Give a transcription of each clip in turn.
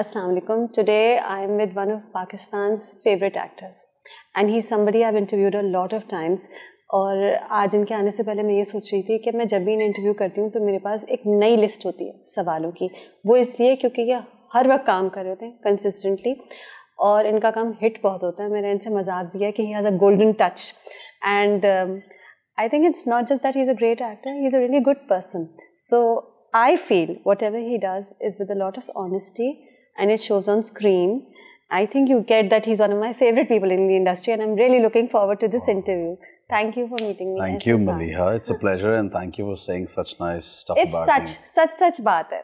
Assalamu alaikum. Today I am with one of Pakistan's favorite actors and he's somebody I've interviewed a lot of times और आज इनके आने से पहले मैं ये सोच रही थी कि मैं जब भी इन्हें इंटरव्यू करती हूँ तो मेरे पास एक नई लिस्ट होती है सवालों की वो इसलिए क्योंकि ये हर वक्त काम कर रहे होते हैं कंसिस्टेंटली और इनका काम हिट बहुत होता है मेरा इनसे मजाक भी है कि he has a golden touch and I think it's not just that he is a great actor he is a really good person so I feel whatever he does is with a lot of honesty and it shows on screen. I think you get that he's one of my favorite people in the industry, and I'm really looking forward to this interview. Thank you for meeting me. Thank you, Maliha. It's a pleasure, and thank you for saying such nice stuff It's about such, me. Such such such है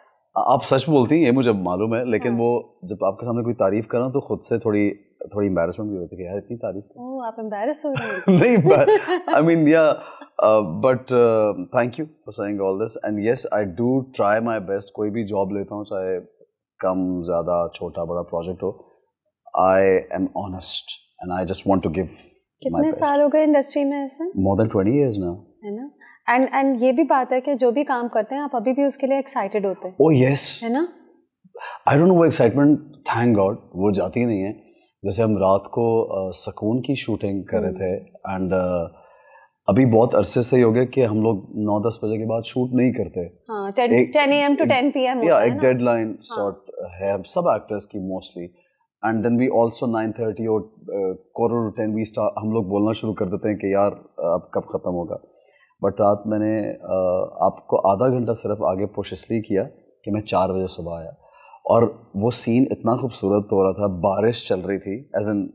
आप सच बोलती हैं ये मुझे मालूम है लेकिन हाँ. वो जब आपके सामने कोई तारीफ करूँ तो खुद से थोड़ी थोड़ी एम्बेरसमेंट भी होती है यार इतनी तारीफ ओह आप एम्बेरस हो रहे हो नहीं आई मीन या but thank you for saying all this and yes I do try my best कोई भी जॉब लेता हूँ कम ज़्यादा छोटा बड़ा प्रोजेक्ट हो I am honest and I just want to give कितने साल हो गए इंडस्ट्री में ऐसे मोर देन ट्वेंटी ईयर्स ना है ना एंड एंड ये भी बात है कि जो भी काम करते हैं आप अभी भी उसके लिए एक्साइटेड होते हैं ओ oh, यस है ना आई डोंट नो वो एक्साइटमेंट थैंक गॉड वो जाती नहीं है जैसे हम रात को सुकून uh, की शूटिंग कर रहे हम्म। थे एंड uh, अभी बहुत अरसे से ही हो गया कि हम लोग नौ दस बजे के बाद शूट नहीं करते हाँ, ten, एक, टेन हम लोग बोलना शुरू कर देते हैं कि यार अब कब ख़त्म होगा बट रात मैंने आपको आधा घंटा सिर्फ आगे पुश इसलिए किया कि मैं चार बजे सुबह आया और वो सीन इतना खूबसूरत हो रहा था बारिश चल रही थी एज एन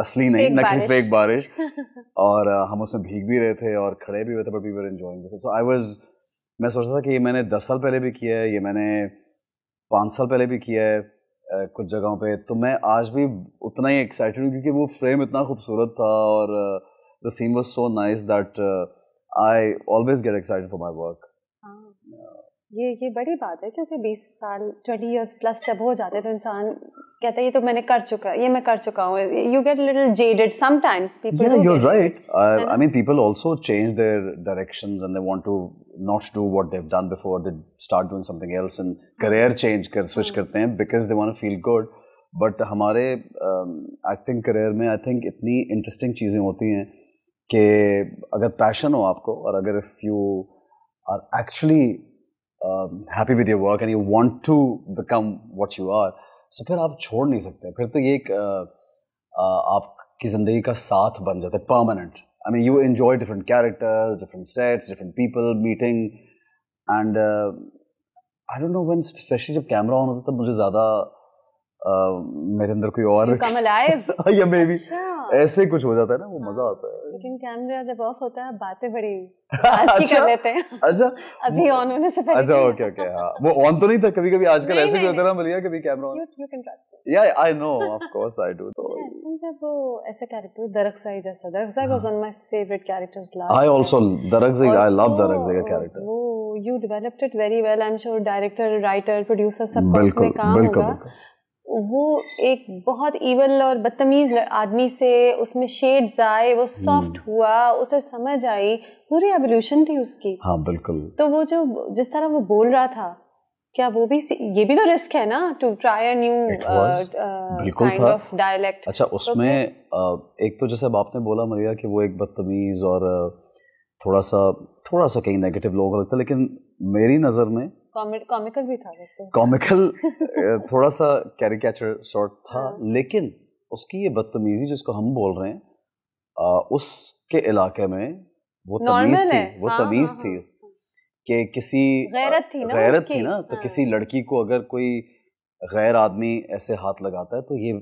असली नहीं नकली फेक बारिश और uh, हम उसमें भीग भी रहे थे और खड़े भी हुए थे but we were enjoying this so I was मैं सोचता था कि ये मैंने दस साल पहले भी किया है ये मैंने पाँच साल पहले भी किया है uh, कुछ जगहों पे तो मैं आज भी उतना ही एक्साइटेड हूँ क्योंकि वो फ्रेम इतना खूबसूरत था और the scene was so nice that I always get excited for my work ये ये बड़ी बात है क्योंकि 20 साल 20 इयर्स प्लस जब हो जाते हैं तो इंसान कहता है ये तो मैंने कर चुका ये मैं कर चुका हूँ you get little jaded sometimes people you are right I mean people also change their directions and they want to not do what they have done before they start doing something else and career change कर switch करते हैं because they want to feel good but हमारे acting um, career में I think इतनी interesting चीज़ें होती हैं कि अगर पैशन हो आपको और अगर if you are actually happy with your work and you want to become what you are so फिर आप छोड़ नहीं सकते फिर तो ये एक आपकी ज़िंदगी का साथ बन जाता है permanent I mean you enjoy different characters different sets different people meeting and I don't know one specially जब कैमरा ऑन होता तब मुझे ज़्यादा मेरे अंदर कोई और या मे बी अच्छा। ऐसे कुछ हो जाता है ना वो मज़ा आता है लेकिन कैमरा जब ऑफ होता है बातें बड़ी अच्छा, कर लेते हैं अच्छा अभी ऑन होने से पहले अच्छा ओके ओके हाँ वो ऑन तो नहीं था कभी कभी आजकल ऐसे भी होता ना कभी कैमरा या I know of course I do तो अच्छा, वो ऐसे कैरेक्टर दरकसाई जैसा दरकसाई was one my favourite characters last I also दरकसाई आई लव दरकसाई का कैरेक्टर वो you developed it very well I am sure director writer producer सब में काम होगा वो एक बहुत ईवल और बदतमीज आदमी से उसमें शेड्स आए वो सॉफ्ट हम्म। हुआ उसे समझ आई पूरी एवोल्यूशन थी उसकी हाँ बिल्कुल तो वो जो जिस तरह वो बोल रहा था क्या वो भी ये भी तो रिस्क है ना टू ट्राई uh, uh, अच्छा, तो a new kind of dialect अच्छा उसमें okay. एक तो जैसे आपने बोला मरिया कि वो एक बदतमीज और थोड़ा सा थोड़ा सा कहीं नेगेटिव लोग लगता है लेकिन मेरी नज़र में कॉमिकल भी था वैसे कॉमिकल थोड़ा सा कैरिकेचर शॉर्ट था हाँ। लेकिन उसकी ये बदतमीजी जिसको हम बोल रहे हैं आ, उसके इलाके में वो तमीज थी वो हाँ, तमीज हाँ, थी हाँ। कि किसी गैरत थी ना गैरत थी ना तो हाँ। किसी लड़की को अगर कोई गैर आदमी ऐसे हाथ लगाता है तो ये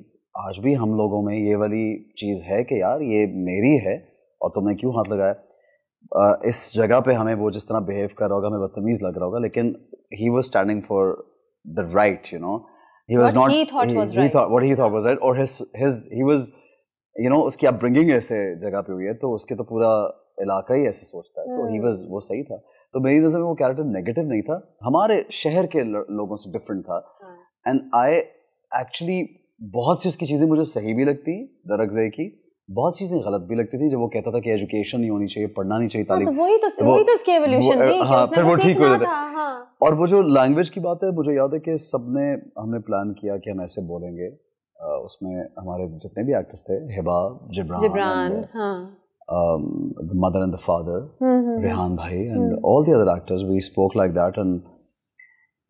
आज भी हम लोगों में ये वाली चीज़ है कि यार ये मेरी है और तुमने तो क्यों हाथ लगाया इस जगह पे हमें वो जिस तरह बिहेव कर रहा होगा हमें बदतमीज लग रहा होगा लेकिन he was standing for the right you know he was not he thought right और हिज ही यू नो उसकी अपब्रिंगिंग ऐसे जगह पे हुई है तो उसके तो पूरा इलाका ही ऐसे सोचता है तो ही वॉज वो सही था तो मेरी नज़र में वो कैरेक्टर नेगेटिव नहीं था हमारे शहर के लोगों से डिफरेंट था एंड आई एक्चुअली बहुत सी उसकी चीज़ें मुझे सही भी लगती दरगजई की बहुत चीज़ें गलत भी लगती थी जब वो कहता था कि एजुकेशन नहीं होनी चाहिए पढ़ना नहीं चाहिए तालीम हाँ, तो वही तो वो, वही तो उसकी एवोल्यूशन थी हाँ, फिर वो ठीक हो जाता हाँ। और वो जो लैंग्वेज की बात है मुझे याद है कि सबने हमने प्लान किया कि हम ऐसे बोलेंगे उसमें हमारे जितने भी एक्टर्स थे Hiba Jibran Jibran mother and the father Rehan भाई and all hmm other actors we spoke like that and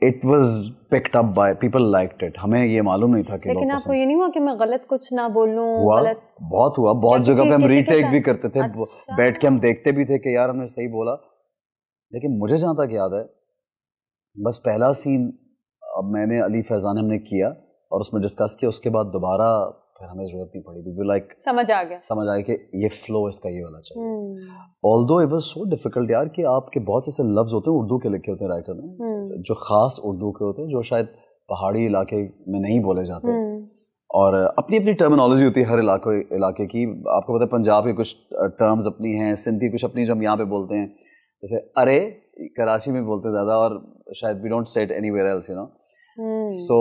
it was picked up by people like it हमें ये मालूम नहीं था कि लेकिन आपको ये नहीं हुआ कि मैं गलत कुछ ना बोलूँ गलत बहुत हुआ बहुत जगह पे हम रीटेक भी करते थे अच्छा। बैठ के हम देखते भी थे कि यार हमने सही बोला लेकिन मुझे जहाँ तक याद है बस पहला सीन अब मैंने अली फैजान हमने किया और उसमें डिस्कस किया उसके बाद दोबारा फिर हमें जरूरत नहीं पड़ी वी लाइक समझ आ गया समझ आया कि ये फ्लो इसका ये वाला चाहिए ऑल दो इट वॉज सो डिफिकल्ट यार कि आपके बहुत से ऐसे लफ्ज़ होते हैं उर्दू के लिखे होते हैं राइटर ने हम्म। जो ख़ास उर्दू के होते हैं जो शायद पहाड़ी इलाके में नहीं बोले जाते हम्म। और अपनी अपनी टर्मिनोलॉजी होती है हर इलाके इलाके की आपको पता है पंजाब के कुछ टर्म्स अपनी हैं सिंधी कुछ अपनी जो हम यहाँ पे बोलते हैं जैसे अरे कराची में बोलते ज़्यादा और शायद we don't set any else you know so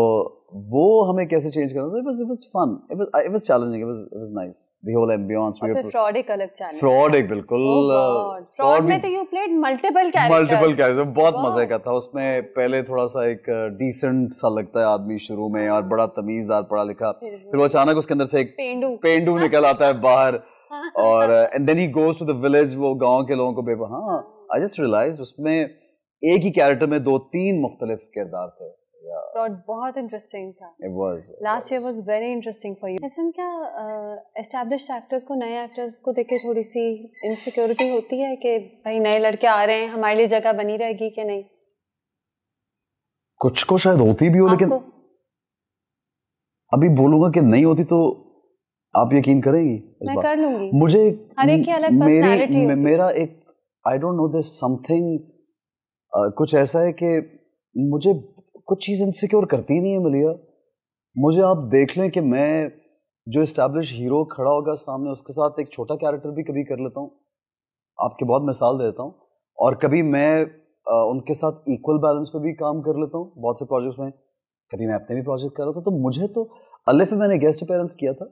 वो हमें कैसे चेंज करना था it was it was fun it was it was challenging it was it was nice the whole ambience we were fraud एक अलग challenge fraud एक बिल्कुल fraud oh uh, में तो you played multiple characters multiple characters बहुत मजे का था उसमें पहले थोड़ा सा एक डिसेंट uh, सा लगता है आदमी शुरू में और बड़ा तमीजदार पढ़ा लिखा फिर वो अचानक उसके अंदर से एक पेंडू पेंडू निकल आता है बाहर और and then he goes to the village वो गांव के लोगों को बेबा हां आई जस्ट रियलाइज उसमें एक ही कैरेक्टर में दो तीन मुख्तलिफ किरदार थे प्लॉट बहुत इंटरेस्टिंग था it was last year was very interesting for you Hasan क्या एस्टैब्लिश्ड एक्टर्स को नए एक्टर्स को देख के थोड़ी सी इनसिक्योरिटी होती है कि भाई नए लड़के आ रहे हैं हमारे लिए जगह बनी रहेगी कि नहीं कुछ को शायद होती भी हो लेकिन अभी बोलूंगा कि नहीं होती तो आप यकीन करेंगी मैं कर लूंगी मुझे हर एक की अलग पर्सनालिटी होती मेरा एक I don't know this something कुछ ऐसा है कि मुझे कुछ चीज़ इनसिक्योर करती नहीं है मलिया मुझे आप देख लें कि मैं जो इस्टेब्लिश हीरो खड़ा होगा सामने उसके साथ एक छोटा कैरेक्टर भी कभी कर लेता हूँ आपके बहुत मिसाल देता हूँ और कभी मैं आ, उनके साथ इक्वल बैलेंस पे भी काम कर लेता हूँ बहुत से प्रोजेक्ट्स में कभी मैं अपने भी प्रोजेक्ट कर रहा था तो मुझे तो अलिफ मैंने गेस्ट अपेयरेंस किया था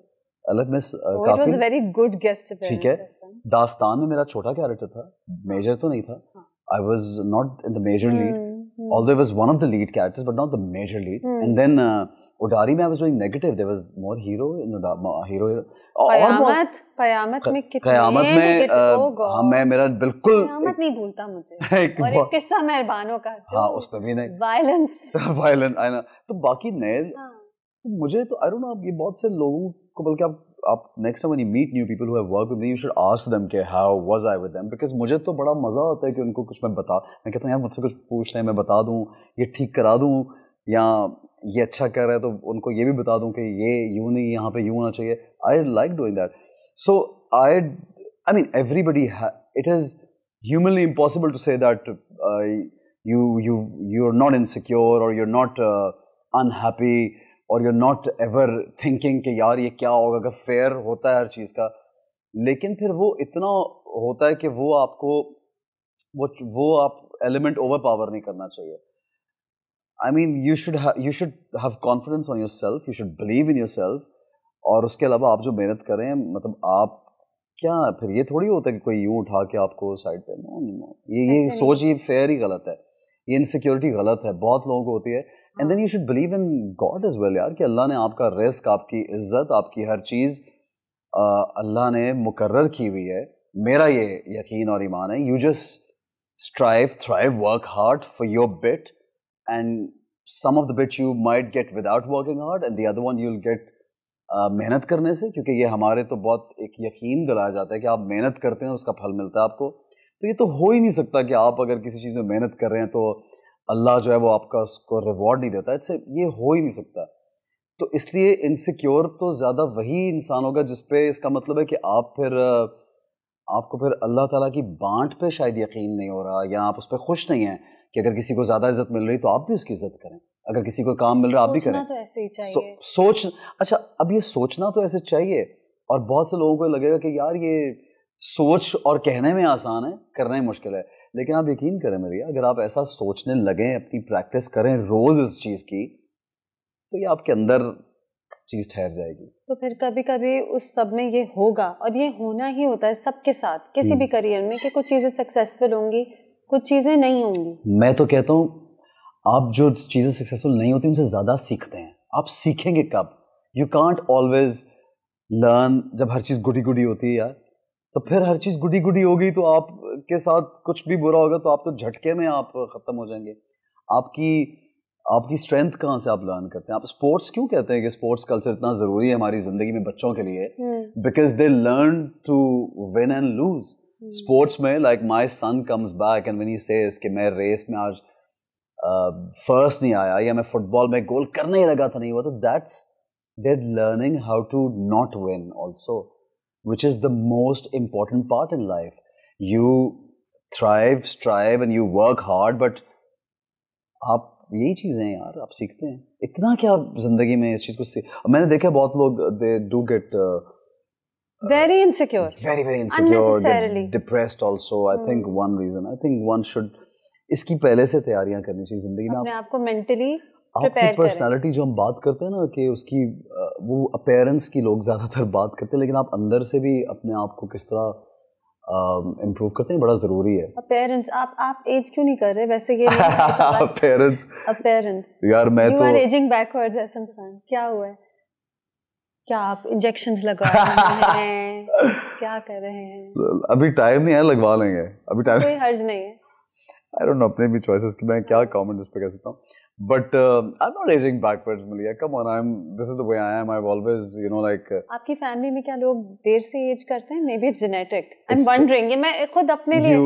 अलिफ में oh, काफी वेरी गुड गेस्ट ठीक है दास्तान में मेरा छोटा कैरेक्टर था मेजर हाँ। तो नहीं था I was not in the major lead mm. although it was one of the lead characters, but not the major lead. mm. And then uh, Udari mein I was doing negative. There was more hero in the hero. hero. Qayamat Qayamat में कितने कयामत में हाँ मैं मेरा बिल्कुल कयामत नहीं भूलता मुझे एक और एक किस्सा मेहरबानों का हाँ उस पर भी नहीं वायलेंस वायलेंस आई ना तो बाकी नए हाँ. मुझे तो आई डोंट नो ये बहुत से लोगों को बल्कि आप आप next time you meet new people who work with you should ask them के how was I with them because मुझे तो बड़ा मज़ा आता है कि उनको कुछ मैं बता मैं कहता हूँ यार मुझसे कुछ पूछ लें मैं बता दूँ ये ठीक करा दूँ या ये अच्छा कर रहा है तो उनको ये भी बता दूँ कि ये यूँ नहीं यहाँ पे यूँ होना चाहिए I like doing that so I I mean everybody it is humanly impossible to say that you you uh, you you're not insecure और यू आर नॉट अनहैप्पी और यू नॉट एवर थिंकिंग कि यार ये क्या होगा अगर fair होता है हर चीज़ का लेकिन फिर वो इतना होता है कि वो आपको वो वो आप एलिमेंट ओवर पावर नहीं करना चाहिए I mean you should you should have confidence on yourself you should believe in yourself और उसके अलावा आप जो मेहनत करें मतलब आप क्या फिर ये थोड़ी होता है कि कोई यूं उठा के आपको साइड पे नो नो ये ये सोच ये फेयर ही गलत है ये इनसिक्योरिटी गलत है बहुत लोगों को होती है and then you should believe in God is well यार कि अल्लाह ने आपका रिस्क आपकी इज्जत आपकी हर चीज़ अल्लाह ने मुकर्र की हुई है मेरा ये यकीन और ईमान है you just strive thrive work hard for your bit and some of the bit you might get without working hard and the other one you'll get मेहनत करने से क्योंकि ये हमारे तो बहुत एक यकीन दिलाया जाता है कि आप मेहनत करते हैं उसका फल मिलता है आपको तो ये तो हो ही नहीं सकता कि आप अगर किसी चीज़ में मेहनत कर रहे हैं तो अल्लाह जो है वो आपका उसको रिवॉर्ड नहीं देता इससे ये हो ही नहीं सकता तो इसलिए इनसिक्योर तो ज़्यादा वही इंसान होगा जिसपे इसका मतलब है कि आप फिर आपको फिर अल्लाह ताला की बांट पे शायद यकीन नहीं हो रहा या आप उस पर खुश नहीं हैं कि अगर किसी को ज़्यादा इज्जत मिल रही तो आप भी उसकी इज्जत करें अगर किसी को काम मिल रहा आप भी करें तो ऐसे ही चाहिए सो, सोच अच्छा अब ये सोचना तो ऐसे चाहिए और बहुत से लोगों को लगेगा कि यार ये सोच और कहने में आसान है करना ही मुश्किल है लेकिन आप यकीन करें मेरी अगर आप ऐसा सोचने लगें अपनी प्रैक्टिस करें रोज़ इस चीज़ की तो ये आपके अंदर चीज़ ठहर जाएगी तो फिर कभी कभी उस सब में ये होगा और ये होना ही होता है सबके साथ किसी भी करियर हम्म। में कि कुछ चीज़ें सक्सेसफुल होंगी कुछ चीज़ें नहीं होंगी मैं तो कहता हूँ आप जो चीज़ें सक्सेसफुल नहीं होती उनसे ज़्यादा सीखते हैं आप सीखेंगे कब यू कांट ऑलवेज लर्न जब हर चीज़ गुडी गुडी होती है यार तो फिर हर चीज़ गुडी गुडी होगी तो आप के साथ कुछ भी बुरा होगा तो आप तो झटके में आप ख़त्म हो जाएंगे आपकी आपकी स्ट्रेंथ कहाँ से आप लर्न करते हैं आप स्पोर्ट्स क्यों कहते हैं कि स्पोर्ट्स कल्चर इतना ज़रूरी है हमारी ज़िंदगी में बच्चों के लिए because they learn to win and lose sports में like my son comes back and when he says कि मैं रेस में आज फर्स्ट uh, नहीं आया या मैं फुटबॉल में गोल करने ही लगा था नहीं हुआ तो that's their learning how to not win also which is the most important part in life you thrive strive and you work hard but आप यही चीज़ें यार आप सीखते हैं इतना क्या जिंदगी में इस चीज़ को सीख मैंने देखा बहुत लोग they do get very insecure very very insecure unnecessarily depressed also i hmm. think one reason i think one should इसकी पहले से तैयारियां करनी चाहिए जिंदगी में आपको मेंटली आपकी पर्सनालिटी जो हम बात करते हैं ना कि उसकी uh, वो अपेयरेंस की लोग ज़्यादातर बात करते हैं लेकिन आप अंदर से भी अपने आप को किस तरह इम्प्रूव um, करते हैं बड़ा ज़रूरी है पेरेंट्स आप आप एज क्यों नहीं कर रहे वैसे ये पेरेंट्स पेरेंट्स यार मैं तो एजिंग बैकवर्ड्स ऐसा खान क्या हुआ है क्या आप इंजेक्शन लगा रहे हैं क्या कर रहे हैं अभी टाइम नहीं है लगवा लेंगे अभी टाइम कोई हर्ज नहीं है आई डोंट नो अपने भी चॉइसेस कि मैं क्या कमेंट उस पर कह सकता हूँ But uh, I'm not aging backwards, Malia. Come on, I'm. This is the way I am. I've always, you know, like. आपकी फैमिली में क्या लोग देर से एज करते हैं? Maybe it's genetic. I'm it's wondering. ये मैं खुद अपने लिए,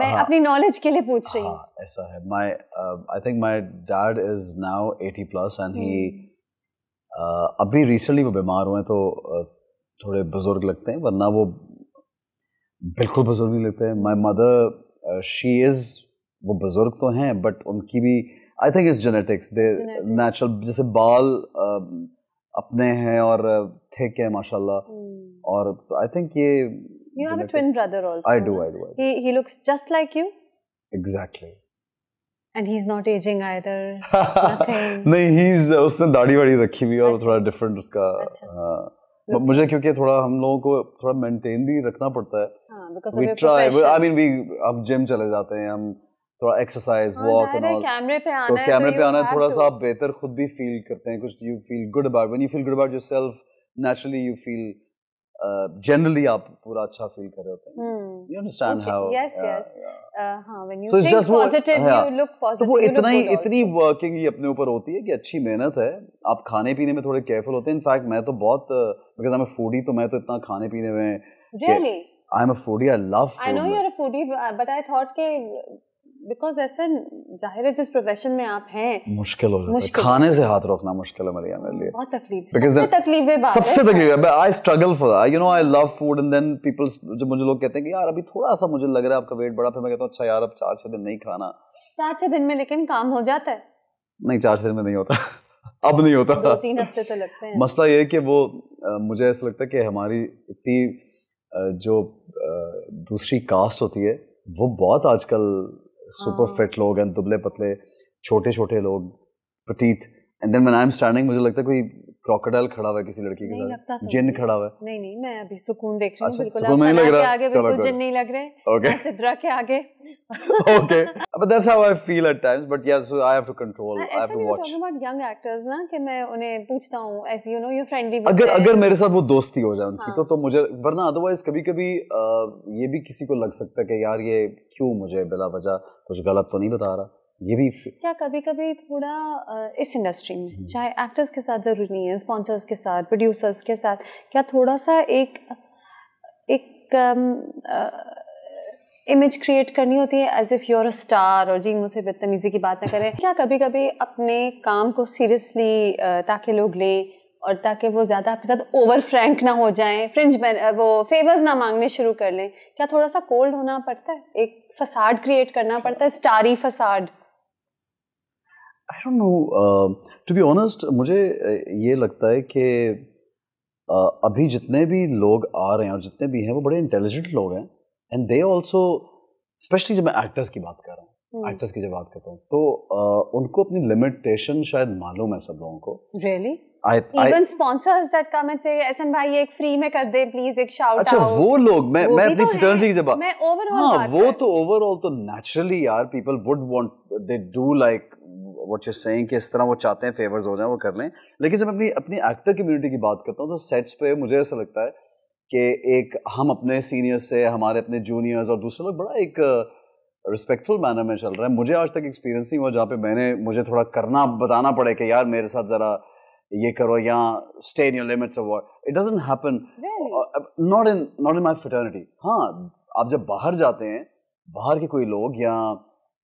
मैं अपनी नॉलेज के लिए पूछ रही हूँ. ऐसा है. My, uh, I think my dad is now 80 plus and he, uh, अभी recently वो बीमार हुए तो uh, थोड़े बुजुर्ग लगते हैं, वरना वो बिल्कुल बुजुर्ग नहीं लगते हैं. My mother, uh, she is, वो बुजुर्ग तो हैं, but उनकी भी I think is genetics they natural जैसे बाल अपने हैं और थिक है माशाल्लाह hmm. और आई थिंक ये you have a twin brother also I do I do he he looks just like you exactly And he's not aging either. nothing. नहीं he's uh, उसने दाढ़ी वाड़ी रखी हुई और थोड़ा अच्छा। different उसका अच्छा. हाँ। मुझे क्योंकि थोड़ा हम लोगों को थोड़ा मेंटेन भी रखना पड़ता है हाँ, we try I mean we हम gym चले जाते हैं हम थोड़ा एक्सरसाइज वॉक एंड ऑल कैमरे पे तो आना तो है कैमरे पे आना थोड़ा सा आप बेहतर खुद भी फील करते हैं कुछ you feel good about when you feel good about yourself naturally you feel generally आप पूरा अच्छा फील कर रहे होते हैं you understand how yes yes हां when you think positive you look positive वो हाँ। तो इतना ही इतनी वर्किंग ही अपने ऊपर होती है कि अच्छी मेहनत है आप खाने पीने में थोड़े केयरफुल होते हैं इनफैक्ट मैं तो बहुत because I am a foodie तो मैं तो इतना खाने पीने में really I am a foodie I love I know you are a foodie but I thought के बिकॉज ऐसा जाहिर है जिस प्रोफेशन में आप हैं मुश्किल हो जाता है खाने से हाथ रोकना मुश्किल है मलिया मेरे लिए बहुत तकलीफ सबसे तकलीफ है बात सबसे तकलीफ है I struggle for I you know I love food and then peoples जो मुझे लोग कहते हैं कि यार अभी थोड़ा सा मुझे लग रहा है आपका वेट बढ़ा फिर मैं कहता हूं अच्छा यार अब चार छः दिन नहीं खाना चार छः दिन में लेकिन काम हो जाता है नहीं चार छः दिन में नहीं होता अब नहीं होता दो तीन हफ्ते तो लगते हैं मसला ये है कि वो मुझे ऐसा लगता है कि हमारी इतनी जो दूसरी कास्ट होती है वो बहुत आजकल सुपर फिट हाँ। लोग हैं दुबले पतले छोटे छोटे लोग पटीत and then when I am standing मुझे लगता है कोई क्रोकोडाइल खड़ा हुआ है किसी लड़की के साथ तो जिन खड़ा हुआ है नहीं नहीं मैं अभी सुकून देख रही हूँ अच्छा, बिल्कुल सुकून नहीं लग रहा आगे बिल्कुल जिन नहीं लग रहे ऐसे ड्रा के आगे okay but that's how I feel at times but yes so I have to control I have to watch talking about young actors ना कि मैं उन्हें पूछता हूं as you know you friendly अगर अगर मेरे साथ वो दोस्ती हो जाए उनकी तो हाँ। तो मुझे वरना अदरवाइज कभी-कभी ये भी किसी को लग सकता है कि यार ये क्यों मुझे बिना वजह कुछ गलत तो नहीं बता रहा ये भी क्या कभी कभी थोड़ा इस इंडस्ट्री में हम्म। चाहे एक्टर्स के साथ ज़रूरी नहीं है स्पॉन्सर्स के साथ प्रोड्यूसर्स के साथ क्या थोड़ा सा एक एक इमेज क्रिएट करनी होती है as if you're a star और जी मुझसे बदतमीज़ी की बात ना करें क्या कभी कभी अपने काम को सीरियसली ताकि लोग लें और ताकि वो ज़्यादा आपके साथ ओवर फ्रैंक ना हो फ्रेंच फ्रिंज वो फेवर्स ना मांगने शुरू कर लें क्या थोड़ा सा कोल्ड होना पड़ता है एक फसाड क्रिएट करना पड़ता है starry facade I don't know to be honest मुझे ये लगता है कि uh, अभी जितने भी लोग आ रहे हैं और जितने भी हैं वो बड़े इंटेलिजेंट लोग हैं एंड दे ऑल्सो स्पेशली जब मैं एक्टर्स की बात कर रहा हूँ एक्टर्स hmm. की जब बात करता हूँ तो uh, उनको अपनी लिमिटेशन शायद मालूम है सब लोगों को really even sponsors that come and say Ehsan भाई एक फ्री में कर दे प्लीज एक शाउट अच्छा out. वो लोग मैं वो मैं अपनी फ्रेटर्निटी तो की जब मैं ओवरऑल हां वो तो ओवरऑल तो नेचुरली यार people would want they do like what you सेंग कि इस तरह वो चाहते हैं फेवर्स हो जाएं वो कर लें लेकिन जब अपनी अपनी एक्टर कम्युनिटी की बात करता हूँ तो सेट्स पे मुझे ऐसा लगता है कि एक हम अपने सीनियर्स से हमारे अपने जूनियर्स और दूसरे लोग बड़ा एक रिस्पेक्टफुल uh, मैनर में चल रहा है मुझे आज तक एक्सपीरियंस नहीं हुआ जहाँ पे मैंने मुझे थोड़ा करना बताना पड़े कि यार मेरे साथ ज़रा ये करो या stay in your limits award it doesn't happen not in not in my fraternity हाँ आप जब बाहर जाते हैं बाहर के कोई लोग या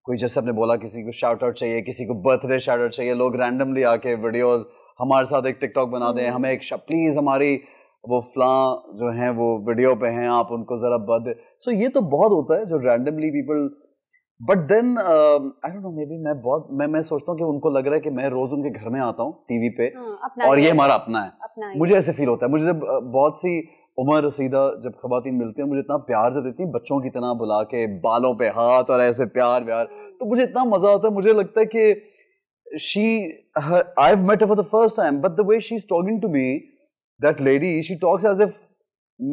कोई जैसे आपने बोला किसी को शार्ट आउट चाहिए किसी को बर्थडे शार्ट आउट चाहिए लोग रैंडमली आके वीडियोस हमारे साथ एक टिकटॉक बना दें हमें एक प्लीज़ हमारी वो फ्लां जो हैं वो वीडियो पे हैं आप उनको ज़रा बद सो ये तो बहुत होता है जो randomly people but then I don't know maybe मैं बहुत मैं मैं सोचता हूँ कि उनको लग रहा है कि मैं रोज़ उनके घर में आता हूँ टीवी पे हाँ, और ये हमारा अपना है अपना मुझे ऐसे फील होता है मुझे बहुत सी उमर रसीदा जब खातन मिलते हैं मुझे इतना प्यार से देती हैं बच्चों की तरह बुला के बालों पे हाथ और ऐसे प्यार व्यार तो मुझे इतना मज़ा आता है मुझे लगता है कि she I have met for the first time but the way she is talking to me that lady she talks as if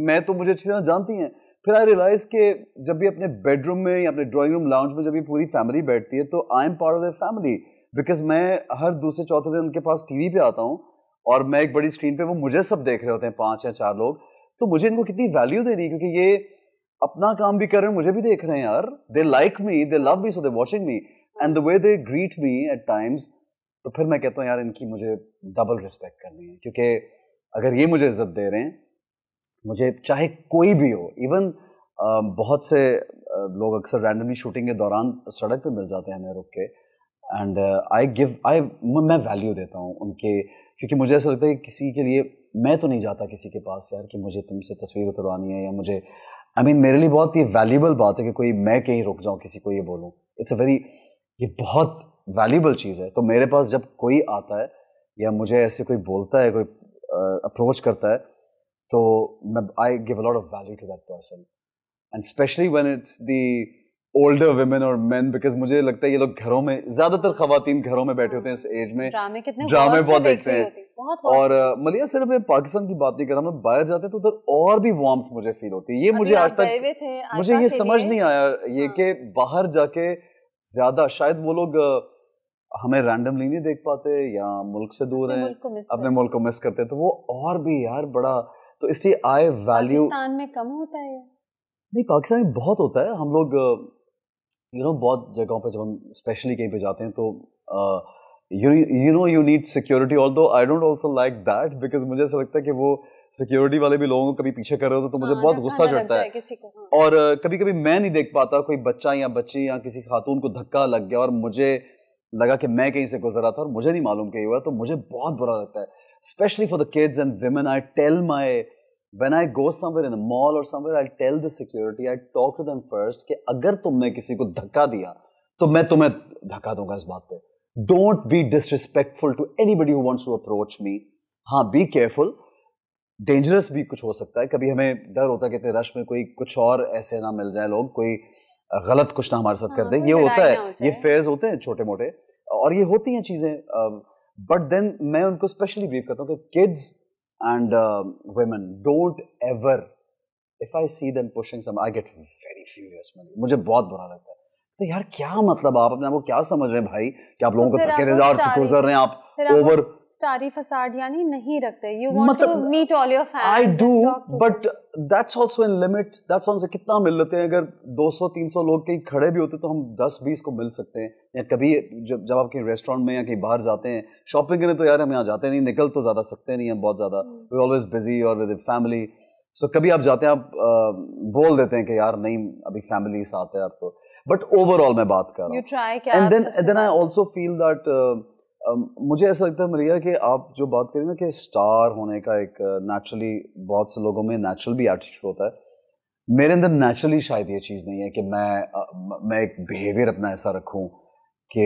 मैं तो मुझे अच्छी तरह जानती हैं फिर आई रियलाइज के जब भी अपने बेडरूम में या अपने ड्राइंग रूम लाउंज में जब भी पूरी फैमिली बैठती है तो I am part of the family because मैं हर दूसरे चौथे दिन उनके पास टीवी पे आता हूँ और मैं एक बड़ी स्क्रीन पे वो मुझे सब देख रहे होते हैं पाँच या चार लोग तो मुझे इनको कितनी वैल्यू दे रही क्योंकि ये अपना काम भी कर रहे हैं मुझे भी देख रहे हैं यार they like me they love me so they watching me and the way they greet me at times तो फिर मैं कहता हूँ यार इनकी मुझे डबल रिस्पेक्ट करनी है क्योंकि अगर ये मुझे इज्जत दे रहे हैं मुझे चाहे कोई भी हो इवन बहुत से लोग अक्सर रैंडमली शूटिंग के दौरान सड़क पे मिल जाते हैं हमें रुक के एंड आई गिव आई मैं वैल्यू देता हूँ उनके क्योंकि मुझे ऐसा लगता है कि किसी के लिए मैं तो नहीं जाता किसी के पास यार कि मुझे तुमसे तस्वीर उतरवानी है या मुझे आई I मीन mean, मेरे लिए बहुत ये वैल्यूबल बात है कि कोई मैं कहीं रुक जाऊँ किसी को ये बोलूँ इट्स अ वेरी ये बहुत वैल्यूबल चीज़ है तो मेरे पास जब कोई आता है या मुझे ऐसे कोई बोलता है कोई अप्रोच uh, करता है तो I give a lot of value to that person and specially when it's the older women और मेन बिकॉज मुझे लगता है ये लोग घरों में ज्यादातर खातन घरों में बैठे होते हैं इस एज में ड्रामे कितने ड्रामे बहुत देखते हैं बहुत और मलिया सिर्फ मैं पाकिस्तान की बात नहीं कर रहा मैं बाहर जाते तो उधर और भी वार्म मुझे फील होती है ये मुझे आज तक मुझे ये समझ नहीं आया ये हाँ। कि बाहर जाके ज्यादा शायद वो लोग हमें रैंडमली नहीं देख पाते या मुल्क से दूर हैं अपने मुल्क को मिस करते हैं तो वो और भी यार बड़ा तो इसलिए आई वैल्यू पाकिस्तान में कम होता है नहीं पाकिस्तान में बहुत होता है हम लोग यू नो बहुत जगहों पे जब हम स्पेशली कहीं पे जाते हैं तो you know you need security although I don't also like that because मुझे ऐसा लगता है कि वो सिक्योरिटी वाले भी लोगों को कभी पीछे कर रहे होते तो मुझे हाँ, बहुत गुस्सा हाँ, चढ़ता है हाँ। और कभी कभी मैं नहीं देख पाता कोई बच्चा या बच्ची या किसी खातून को धक्का लग गया और मुझे लगा कि मैं कहीं से गुजरा था और मुझे नहीं मालूम कहीं हुआ तो मुझे बहुत बुरा लगता है specially for the kids and women I tell my when I go somewhere in the mall or somewhere, I'll tell the security, I talk to them first कि अगर तुमने किसी को धक्का दिया तो मैं तुम्हें धक्का दूंगा इस बात पे Don't be disrespectful to anybody who wants to approach me. हाँ be careful. Dangerous भी कुछ हो सकता है कभी हमें डर होता है कि रश में कोई कुछ और ऐसे ना मिल जाए लोग कोई गलत कुछ ना हमारे साथ हाँ, कर दे ये होता है हो ये फेज होते हैं छोटे मोटे और ये होती हैं चीज़ें बट देन मैं उनको स्पेशली बिलीव करता हूँ कि kids and uh, women don't ever if I see them pushing some I get very furious मुझे बहुत बुरा लगता है तो यार क्या मतलब आप अपने आप को क्या समझ रहे हैं भाई कि आप लोगों को थके तो और गुजर रहे हैं आप over starry facade yani nahi rakhte you want मतलब, to meet all your fans I do but them. that's also in limit that's also कितना मिल लेते हैं अगर 200 300 लोग कहीं खड़े भी होते तो हम 10 20 को मिल सकते हैं या कभी जब जब आप कहीं रेस्टोरेंट में या कहीं बाहर जाते हैं शॉपिंग करने तो यार हम यहाँ जाते नहीं निकल तो ज़्यादा सकते नहीं हम बहुत ज़्यादा वी ऑलवेज बिजी और विद फैमिली सो कभी आप जाते हैं आप बोल देते हैं कि यार नहीं अभी फैमिली साथ है आपको बट ओवरऑल मैं बात कर रहा हूँ and then I also feel that मुझे ऐसा लगता है मरिया कि आप जो बात करें ना कि स्टार होने का एक नेचुरली बहुत से लोगों में नेचुरल भी एटीट्यूड होता है मेरे अंदर नेचुरली शायद ये चीज़ नहीं है कि मैं मैं एक बिहेवियर अपना ऐसा रखूं कि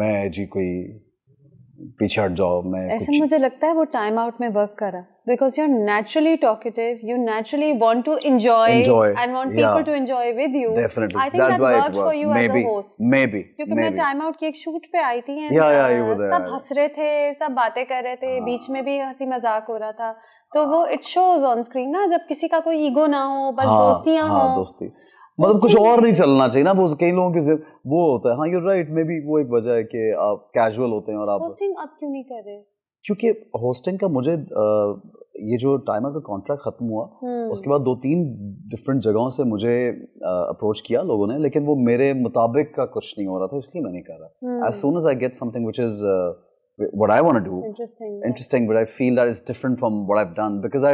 मैं जी कोई पीछे हट जाओ मैं ऐसे मुझे लगता है वो टाइम आउट में वर्क करा because you're naturally talkative, you naturally want to enjoy, enjoy. and want people yeah. to enjoy with you. Definitely. I think That's that why worked for you maybe, as a host. Maybe. क्योंकि मैं time out की एक shoot पे आई थी and, yeah, yeah, you were there, सब हंस रहे थे सब बातें कर रहे थे हाँ. बीच में भी हंसी मजाक हो रहा था wo it shows on screen na jab kisi ka koi ego na ho bas बस हाँ, दोस्तियां हाँ, हो दोस्ती मतलब कुछ और नहीं चलना चाहिए ना वो कई लोगों के सिर्फ वो होता है हाँ यू राइट मे बी वो एक वजह है कि आप कैजुअल होते हैं और आप होस्टिंग अब क्यों नहीं कर रहे क्योंकि होस्टिंग का मुझे ये जो टाइमर का कॉन्ट्रैक्ट ख़त्म हुआ उसके बाद दो तीन डिफरेंट जगहों से मुझे अप्रोच किया लोगों ने लेकिन वो मेरे मुताबिक का कुछ नहीं हो रहा था इसलिए मैं नहीं कर रहा as soon as I get something which is what I want to do. Interesting. Interesting, yeah. but I feel that it's different from what I've done because I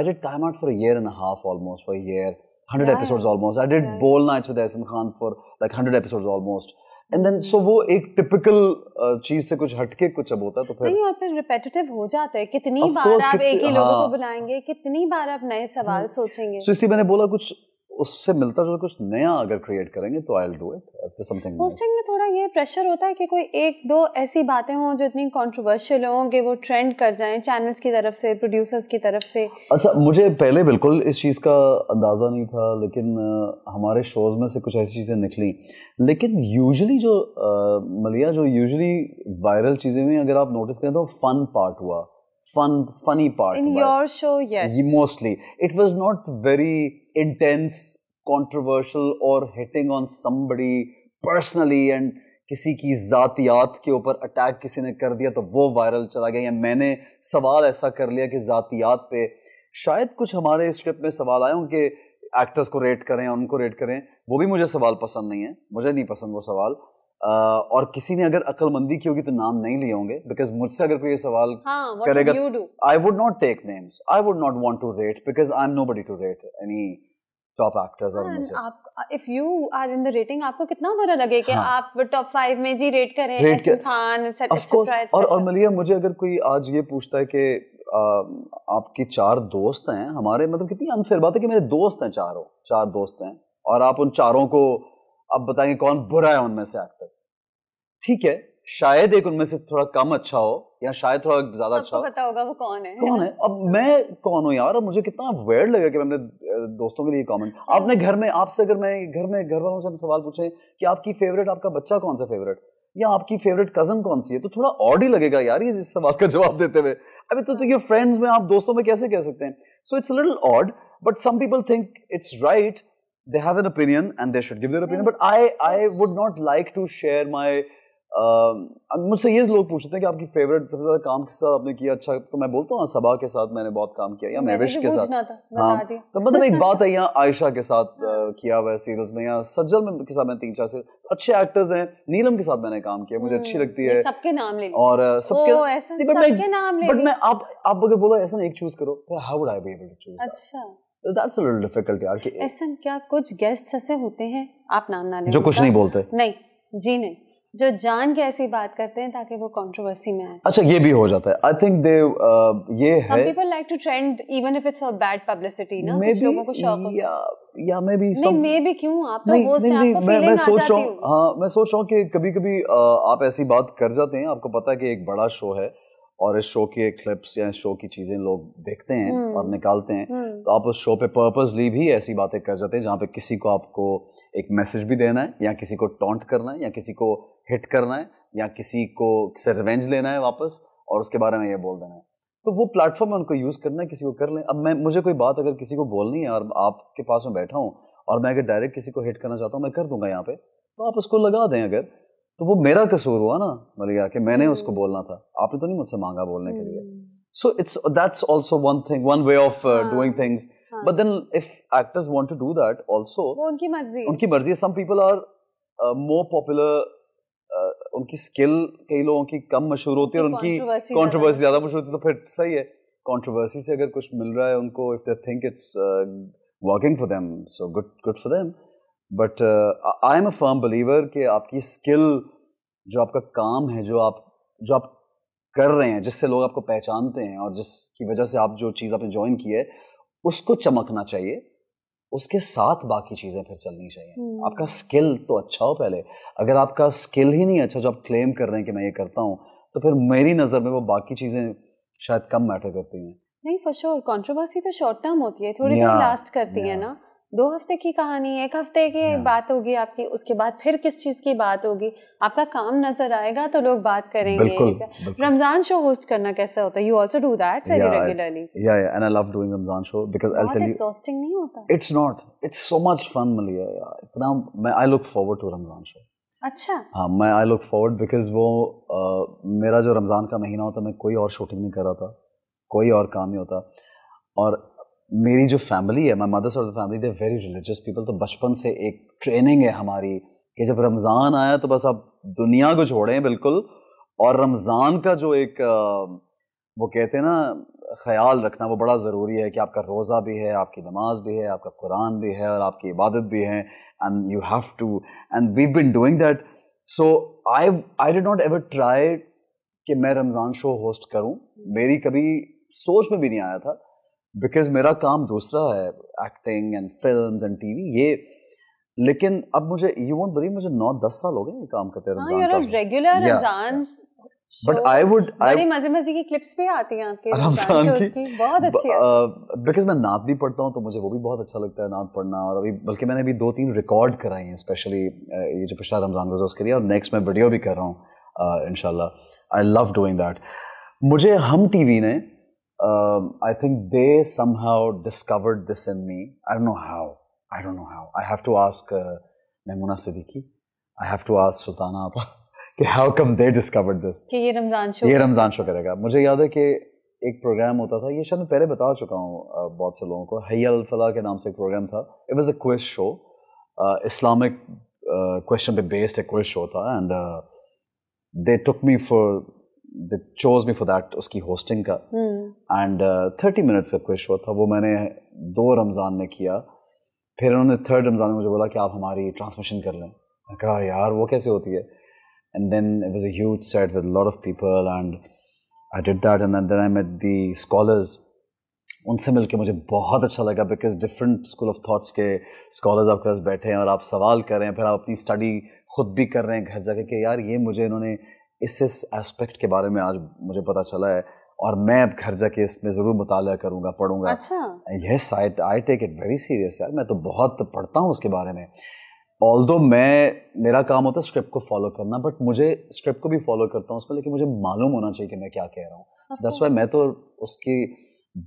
I did time out for a year and a half almost for a year, 100 yeah. episodes almost. I did yeah. bowl nights with asim Khan for like 100 episodes almost. And then so वो एक typical uh, चीज से कुछ हटके कुछ अब होता है तो फिर नहीं और फिर रिपेटिटिव हो जाता है कितनी बार आप एक ही लोगों को हाँ। बुलाएंगे कितनी बार आप नए सवाल हाँ। सोचेंगे सो इसलिए मैंने बोला कुछ उससे मिलता जुलता कुछ नया अगर क्रिएट करेंगे तो I do it something posting में थोड़ा ये प्रेशर होता है कि कोई एक दो ऐसी बातें हों जो इतनी कंट्रोवर्शियल हों कि वो ट्रेंड कर जाएं चैनल्स की तरफ से प्रोड्यूसर्स की तरफ से अच्छा मुझे पहले बिल्कुल इस चीज़ का अंदाज़ा नहीं था लेकिन हमारे शोज़ में से कुछ ऐसी चीज़ें निकली लेकिन यूजली जो मलिया जो यूजली वायरल चीज़ें हुई अगर आप नोटिस करें तो फन पार्ट हुआ fun, funny part. In your show, yes. Mostly. It was not very intense, controversial, or hitting on somebody personally and किसी की ज़ातियात के ऊपर अटैक किसी ने कर दिया तो वो वायरल चला गया या मैंने सवाल ऐसा कर लिया कि ज़ातियात पे शायद कुछ हमारे स्क्रिप्ट में सवाल आए हों कि एक्टर्स को रेट करें उनको रेट करें वो भी मुझे सवाल पसंद नहीं है मुझे नहीं पसंद वो सवाल Uh, और किसी ने अगर अकलमंदी की होगी तो नाम नहीं लिए होंगे बिकॉज मुझसे अगर कोई ये सवाल हाँ, करेगा I would not take names I would not want to rate because I am nobody to rate any top actors और उनसे आप if you are in the rating आपको कितना बुरा लगे कि हाँ. आप टॉप फाइव में जी रेट करें रेट एहसन खान एटसेट्रा और और मलिया मुझे अगर कोई आज ये पूछता है कि आपके चार दोस्त हैं हमारे मतलब कितनी अनफेयर बात है कि मेरे दोस्त हैं चारों चार दोस्त हैं और आप उन चारों को अब बताएंगे कौन बुरा है उनमें से एक्टर ठीक है शायद एक उनमें से थोड़ा कम अच्छा हो या शायद थोड़ा ज्यादा अच्छा पता होगा वो कौन है कौन है अब मैं कौन हूँ यार मुझे कितना वेड लगा कि मैंने दोस्तों के लिए कमेंट हाँ। आपने घर में आपसे अगर मैं घर में घर वालों से सवाल पूछे कि आपकी फेवरेट आपका बच्चा कौन सा फेवरेट या आपकी फेवरेट कजन कौन सी है तो थोड़ा ऑड ही लगेगा यार ये इस सवाल का जवाब देते हुए अभी तो, तो हाँ। ये फ्रेंड्स में आप दोस्तों में कैसे कह सकते हैं so it's little odd but some people think it's right they have an opinion and they should give their opinion but i i would not like to share my um, मुझसे ये लोग पूछते हैं कि आपकी फेवरेट सबसे ज्यादा काम किस साथ आपने किया अच्छा तो मैं बोलता हूँ हाँ, सबा के साथ मैंने बहुत काम किया या महवेश तो के साथ हाँ तो मतलब एक बात है यहाँ आयशा के साथ हाँ। किया हुआ है सीरियल्स में या सज्जल में के साथ मैंने तीन चार सीरियल तो अच्छे एक्टर्स हैं नीलम के साथ मैंने काम किया मुझे अच्छी हम्म, लगती है सबके नाम ले और सबके बट मैं आप अगर बोलो ऐसा एक चूज करो how would I be able to choose अच्छा यार कि ऐसा क्या कुछ ऐसे होते हैं आप नाम ना लें जो कुछ नहीं बोलते नहीं जी नहीं जो जान के ऐसी बात करते हैं ताकि वो कंट्रोवर्सी में आए अच्छा ये भी हो जाता है आई थिंक दे ये है some people like to trend even if it's a bad publicity ना कुछ लोगों को शौक या मे बी नहीं मे क्यों आप तो होस्ट हैं आपको फीलिंग आ जाती हूं हां मैं सोच रहा हूं कि कभी-कभी uh, आप ऐसी बात कर जाते हैं आपको पता है कि एक बड़ा शो है और इस शो के क्लिप्स या इस शो की चीज़ें लोग देखते हैं hmm. और निकालते हैं hmm. तो आप उस शो पे पर्पजली भी ऐसी बातें कर जाते हैं जहाँ पे किसी को आपको एक मैसेज भी देना है या किसी को टॉन्ट करना है या किसी को हिट करना है या किसी को से रिवेंज लेना है वापस और उसके बारे में ये बोल देना है तो वो प्लेटफॉर्म उनको यूज़ करना है किसी को कर लें अब मैं मुझे कोई बात अगर किसी को बोलनी है और आपके पास में बैठा हूँ और मैं अगर डायरेक्ट किसी को हिट करना चाहता हूँ मैं कर दूंगा यहाँ पे तो आप उसको लगा दें अगर तो वो मेरा कसूर हुआ ना मलिया मतलब कि मैंने उसको हम्म। बोलना था आपने तो नहीं मुझसे मांगा बोलने के लिए हम्म। so it's that's also one thing one way of uh, हाँ, doing things हाँ. but then if actors want to do that also उनकी मर्जी उनकी मर्जी some people are uh, more popular uh, उनकी स्किल कई लोगों की कम मशहूर होती है और उनकी कॉन्ट्रोवर्सी ज्यादा मशहूर होती है तो फिर सही है कॉन्ट्रोवर्सी से अगर कुछ मिल रहा है उनको if they think it's working for them so good good for them but I am a firm believer कि आपकी स्किल जो आपका काम है जो आप जो आप कर रहे हैं जिससे लोग आपको पहचानते हैं और जिसकी वजह से आप जो चीज़ आपने ज्वाइन की है उसको चमकना चाहिए उसके साथ बाकी चीज़ें फिर चलनी चाहिए hmm. आपका स्किल तो अच्छा हो पहले अगर आपका स्किल ही नहीं अच्छा जो आप क्लेम कर रहे हैं कि मैं ये करता हूँ तो फिर मेरी नज़र में वो बाकी चीज़ें शायद कम मैटर करती हैं नहीं फॉर श्योर कॉन्ट्रोवर्सी तो शॉर्ट टर्म होती है थोड़ी देर लास्ट करती है ना दो हफ्ते की कहानी है एक हफ्ते की yeah. बात होगी आपकी उसके बाद फिर किस चीज़ की बात होगी आपका काम नजर आएगा तो लोग बात करेंगे रमजान शो होस्ट करना कैसा होता है you also do that very regularly yeah yeah and I love doing Ramzan show because I will tell you exhausting नहीं होता it's not it's so much fun Malia यार इतना मैं I look forward to Ramzan show अच्छा हां मैं आई लुक फॉरवर्ड बिकॉज वो आ, मेरा जो रमज़ान का महीना होता मैं कोई और शूटिंग नहीं कर रहा था कोई और काम ही होता और मेरी जो फैमिली है माई मदर्स और family they very religious people तो बचपन से एक ट्रेनिंग है हमारी कि जब रमज़ान आया तो बस आप दुनिया को छोड़ें बिल्कुल और रमज़ान का जो एक वो कहते हैं ना ख्याल रखना वो बड़ा ज़रूरी है कि आपका रोज़ा भी है आपकी नमाज भी है आपका कुरान भी है और आपकी इबादत भी है and you have to and we been doing that so I I did not ever try कि मैं रमज़ान शो होस्ट करूं मेरी कभी सोच में भी नहीं आया था बिकॉज मेरा काम दूसरा है acting and film and TV ये लेकिन अब मुझे यू वोंट बिलीव मुझे नौ दस साल हो गए ये काम करते हाँ, Ramzan regular Ramzan but I would I मजे मजे की क्लिप्स भी आती हैं आपके रमजान की, की बहुत अच्छी बिकॉज uh, मैं नात भी पढ़ता हूँ तो मुझे वो भी बहुत अच्छा लगता है नात पढ़ना और अभी बल्कि मैंने अभी दो तीन रिकॉर्ड कराई हैं स्पेशली ये जो पिछला रमज़ान गुजर उसके लिए और नेक्स्ट मैं वीडियो भी कर रहा हूँ इनशाला आई लव डूइंग दैट मुझे हम टीवी ने Um, I think they somehow discovered this in me. I don't know how. I don't know how. I have to ask Memuna uh, Siddiqui. I have to ask Sultana Apa. how come they discovered this? That this Ramzan show. This Ramzan show. I remember that एक program होता था ये शायद मैं पहले बता चुका हूँ बहुत से लोगों को हैयाल फला के नाम से एक प्रोग्राम था it was a quiz show Islamic question पे they chose me for that उसकी होस्टिंग का एंड थर्टी मिनट्स का क्विज शो था वो मैंने दो रमज़ान में किया फिर उन्होंने थर्ड रमज़ान में मुझे बोला कि आप हमारी ट्रांसमिशन कर लें कहा यार वो कैसे होती है and then it was a set with lot of people and I did that and I met the scholars उनसे मिलके मुझे बहुत अच्छा लगा because different school of thoughts के स्कॉलर्स आपके पास बैठे हैं और आप सवाल कर रहे हैं फिर आप अपनी स्टडी खुद भी कर रहे हैं घर जाके कि यार ये मुझे इन्होंने इस इस एस्पेक्ट के बारे में आज मुझे पता चला है और मैं अब घर जाके इसमें ज़रूर मुताल करूँगा पढ़ूंगा अच्छा yes I I take it very serious यार मैं तो बहुत पढ़ता हूँ उसके बारे में ऑल दो मैं मेरा काम होता है स्क्रिप्ट को फॉलो करना बट मुझे स्क्रिप्ट को भी फॉलो करता हूँ उसमें लेकिन मुझे मालूम होना चाहिए कि मैं क्या कह रहा हूँ दस वाई मैं तो उसकी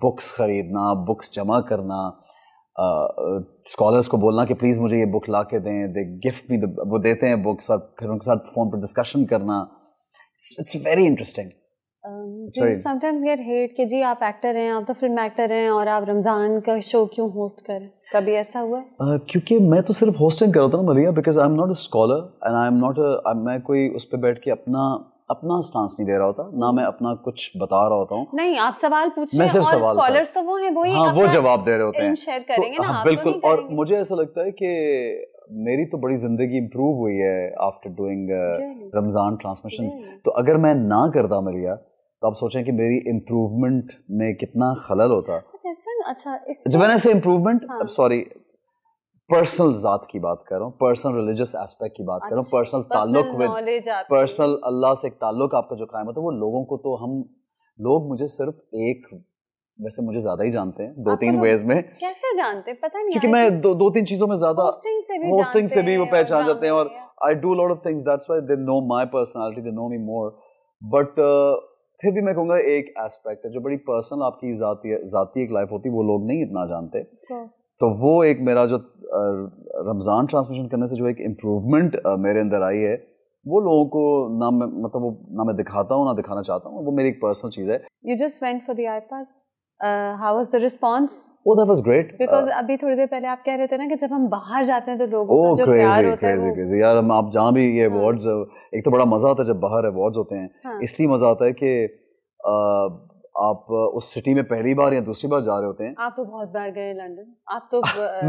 बुक्स ख़रीदना बुक्स जमा करना स्कॉलर्स uh, को बोलना कि प्लीज़ मुझे ये बुक ला के दें दे गिफ्ट भी वो देते हैं बुक्स और फिर उनके साथ फ़ोन पर डिस्कशन करना इट्स वेरी इंटरेस्टिंग जी uh, अपना स्टांस नहीं दे रहा होता ना मैं अपना कुछ बता रहा होता हूँ नहीं आप सवाल पूछ स्कॉलर्स तो वो हैं वो ही हाँ, वो जवाब दे रहे होते हैं शेयर करेंगे तो, ना हाँ, तो बिल्कुल तो और मुझे ऐसा लगता है कि मेरी तो बड़ी ज़िंदगी इम्प्रूव हुई है आफ्टर डूइंग रमज़ान ट्रांसमिशन तो अगर मैं ना करता मलिया तो आप सोचें कि मेरी इम्प्रूवमेंट में कितना खलल होता अच्छा, अच्छा जब मैंने ऐसे इम्प्रूवमेंट सॉरी पर्सनल जात की बात कर रहा हूँ पर्सनल रिलीजियस एस्पेक्ट की बात कर रहा हूँ पर्सनल अच्छा, ताल्लुक विद पर्सनल अल्लाह से एक ताल्लुक आपका जो कायम होता है वो लोगों को तो हम लोग मुझे सिर्फ एक वैसे मुझे ज्यादा ही जानते हैं दो तीन वेज में कैसे जानते हैं पता नहीं क्योंकि मैं दो दो तीन चीजों में ज्यादा होस्टिंग से भी होस्टिंग से भी वो पहचान जाते हैं हाँ, और I do lot of things that's why they know my personality they know me more but फिर भी मैं कहूंगा एक एस्पेक्ट है जो बड़ी पर्सनल आपकी जाती जाती एक लाइफ होती वो लोग नहीं इतना जानते तो वो एक मेरा जो रमज़ान ट्रांसमिशन करने से जो एक इम्प्रूवमेंट मेरे अंदर आई है वो लोगों को ना मैं मतलब वो ना मैं दिखाता हूँ ना दिखाना चाहता हूँ वो मेरी एक पर्सनल चीज़ है you just went for the I how was the response वो दैट वाज ग्रेट बिकॉज अभी थोड़ी देर पहले आप कह रहे थे ना कि जब हम बाहर जाते हैं तो लोगों oh, का जो crazy, प्यार होता crazy, है crazy. यार हम आप जहाँ भी ये अवार्ड्स हाँ। एक तो बड़ा मजा आता है जब बाहर अवार्ड्स होते हैं हाँ। इसलिए मजा आता है कि uh, आप उस सिटी में पहली बार या दूसरी बार जा रहे होते हैं आप तो बहुत बार गए लंदन आप तो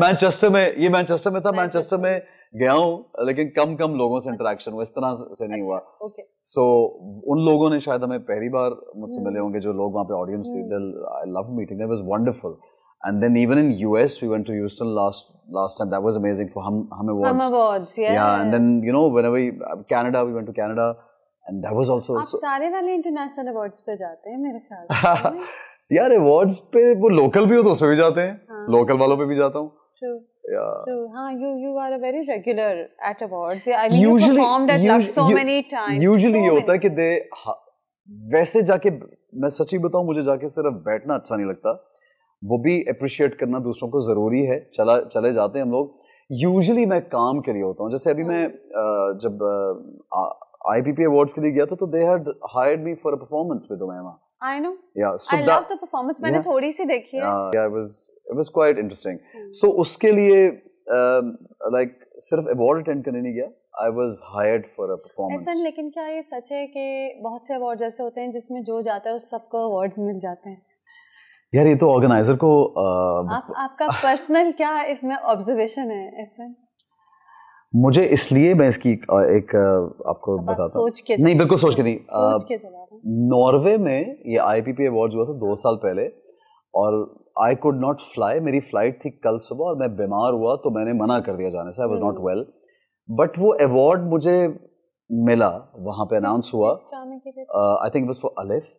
मैनचेस्टर में ये मैनचेस्टर में था मैनचेस्टर में गया हूँ लेकिन कम कम लोगों से इंटरेक्शन अच्छा। हुआ इस तरह से नहीं हुआ ओके अच्छा, सो उन लोगों ने शायद हमें पहली बार मुझसे hmm. मिले होंगे जो लोग वहाँ पे ऑडियंस थी I love meeting was wonderful and then even in US we went to Houston last last time that was amazing for hum, hum awards hum awards yes. yeah and then you know whenever we, uh, Canada we went to Canada and that was also आप सारे वाले international awards पे जाते हैं मेरे ख्याल से यार अवार्ड्स पे वो लोकल भी हो तो उस पे भी जाते हैं हाँ. लोकल वालों पे भी जाता हूँ ट्रू ट्रू हाँ you you are a very regular at awards I mean you performed at Lux so many times usually ये होता है कि दे हाँ, वैसे जाके मैं सच्ची बताऊं मुझे जाके सिर्फ बैठना अच्छा नहीं लगता वो भी अप्रिशिएट करना दूसरों को ज़रूरी है चला चले जाते हैं हम लोग यूजली मैं काम के लिए होता हूँ जैसे अभी हाँ। मैं जब IPP awards के लिए गया था तो they had hired me for a performance with Oema. I know. Yeah. So I that, love the performance. मैंने yeah, थोड़ी सी देखी है. Yeah, yeah, it was it was quite interesting. Hmm. So उसके लिए um, like सिर्फ award attend करने नहीं गया. I was hired for a performance. ऐसा लेकिन क्या ये सच है कि बहुत से अवार्ड ऐसे होते हैं जिसमें जो जाता है उस सबको अवार्ड्स मिल जाते हैं. यार ये तो ऑर्गेनाइजर को आ, आप, आपका पर्सनल क्या इसमें ऑब्जर्वेशन है ऐसा मुझे इसलिए मैं इसकी एक आपको बताता सोच के नहीं बिल्कुल सोच के नहीं नॉर्वे में ये आई पी पी अवार्ड हुआ था दो साल पहले और आई कुड नॉट फ्लाई मेरी फ्लाइट थी कल सुबह और मैं बीमार हुआ तो मैंने मना कर दिया जाने से I was not well but वो अवार्ड मुझे मिला वहाँ पे अनाउंस हुआ आई थिंक फॉर अलिफ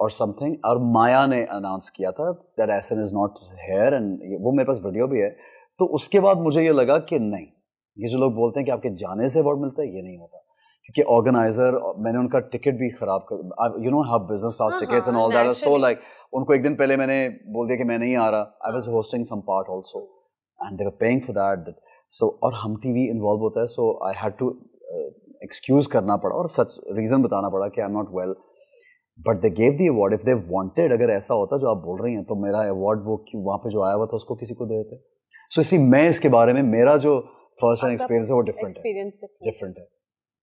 और समथिंग और माया ने अनाउंस किया था that an is not here and वो मेरे पास वीडियो भी है तो उसके बाद मुझे ये लगा कि नहीं ये जो लोग बोलते हैं कि आपके जाने से अवार्ड मिलता है ये नहीं होता क्योंकि ऑर्गेनाइजर मैंने उनका टिकट भी खराब कर you know how business class tickets and all that so like उनको एक दिन पहले मैंने बोल दिया कि मैं नहीं आ रहा I was hosting some part also and they were paying for that so और हम टीवी इन्वॉल्व होता है so I had to excuse करना पड़ा और सच रीज़न बताना पड़ा कि I am not well but they gave the award if they wanted अगर ऐसा होता जो आप बोल रही हैं तो मेरा अवार्ड वो वहाँ पे जो आया हुआ था उसको किसी को दे देते सो so, इसी मैं इसके बारे में मेरा जो फर्स्ट हैंड एक्सपीरियंस है वो डिफरेंट है डिफरेंट है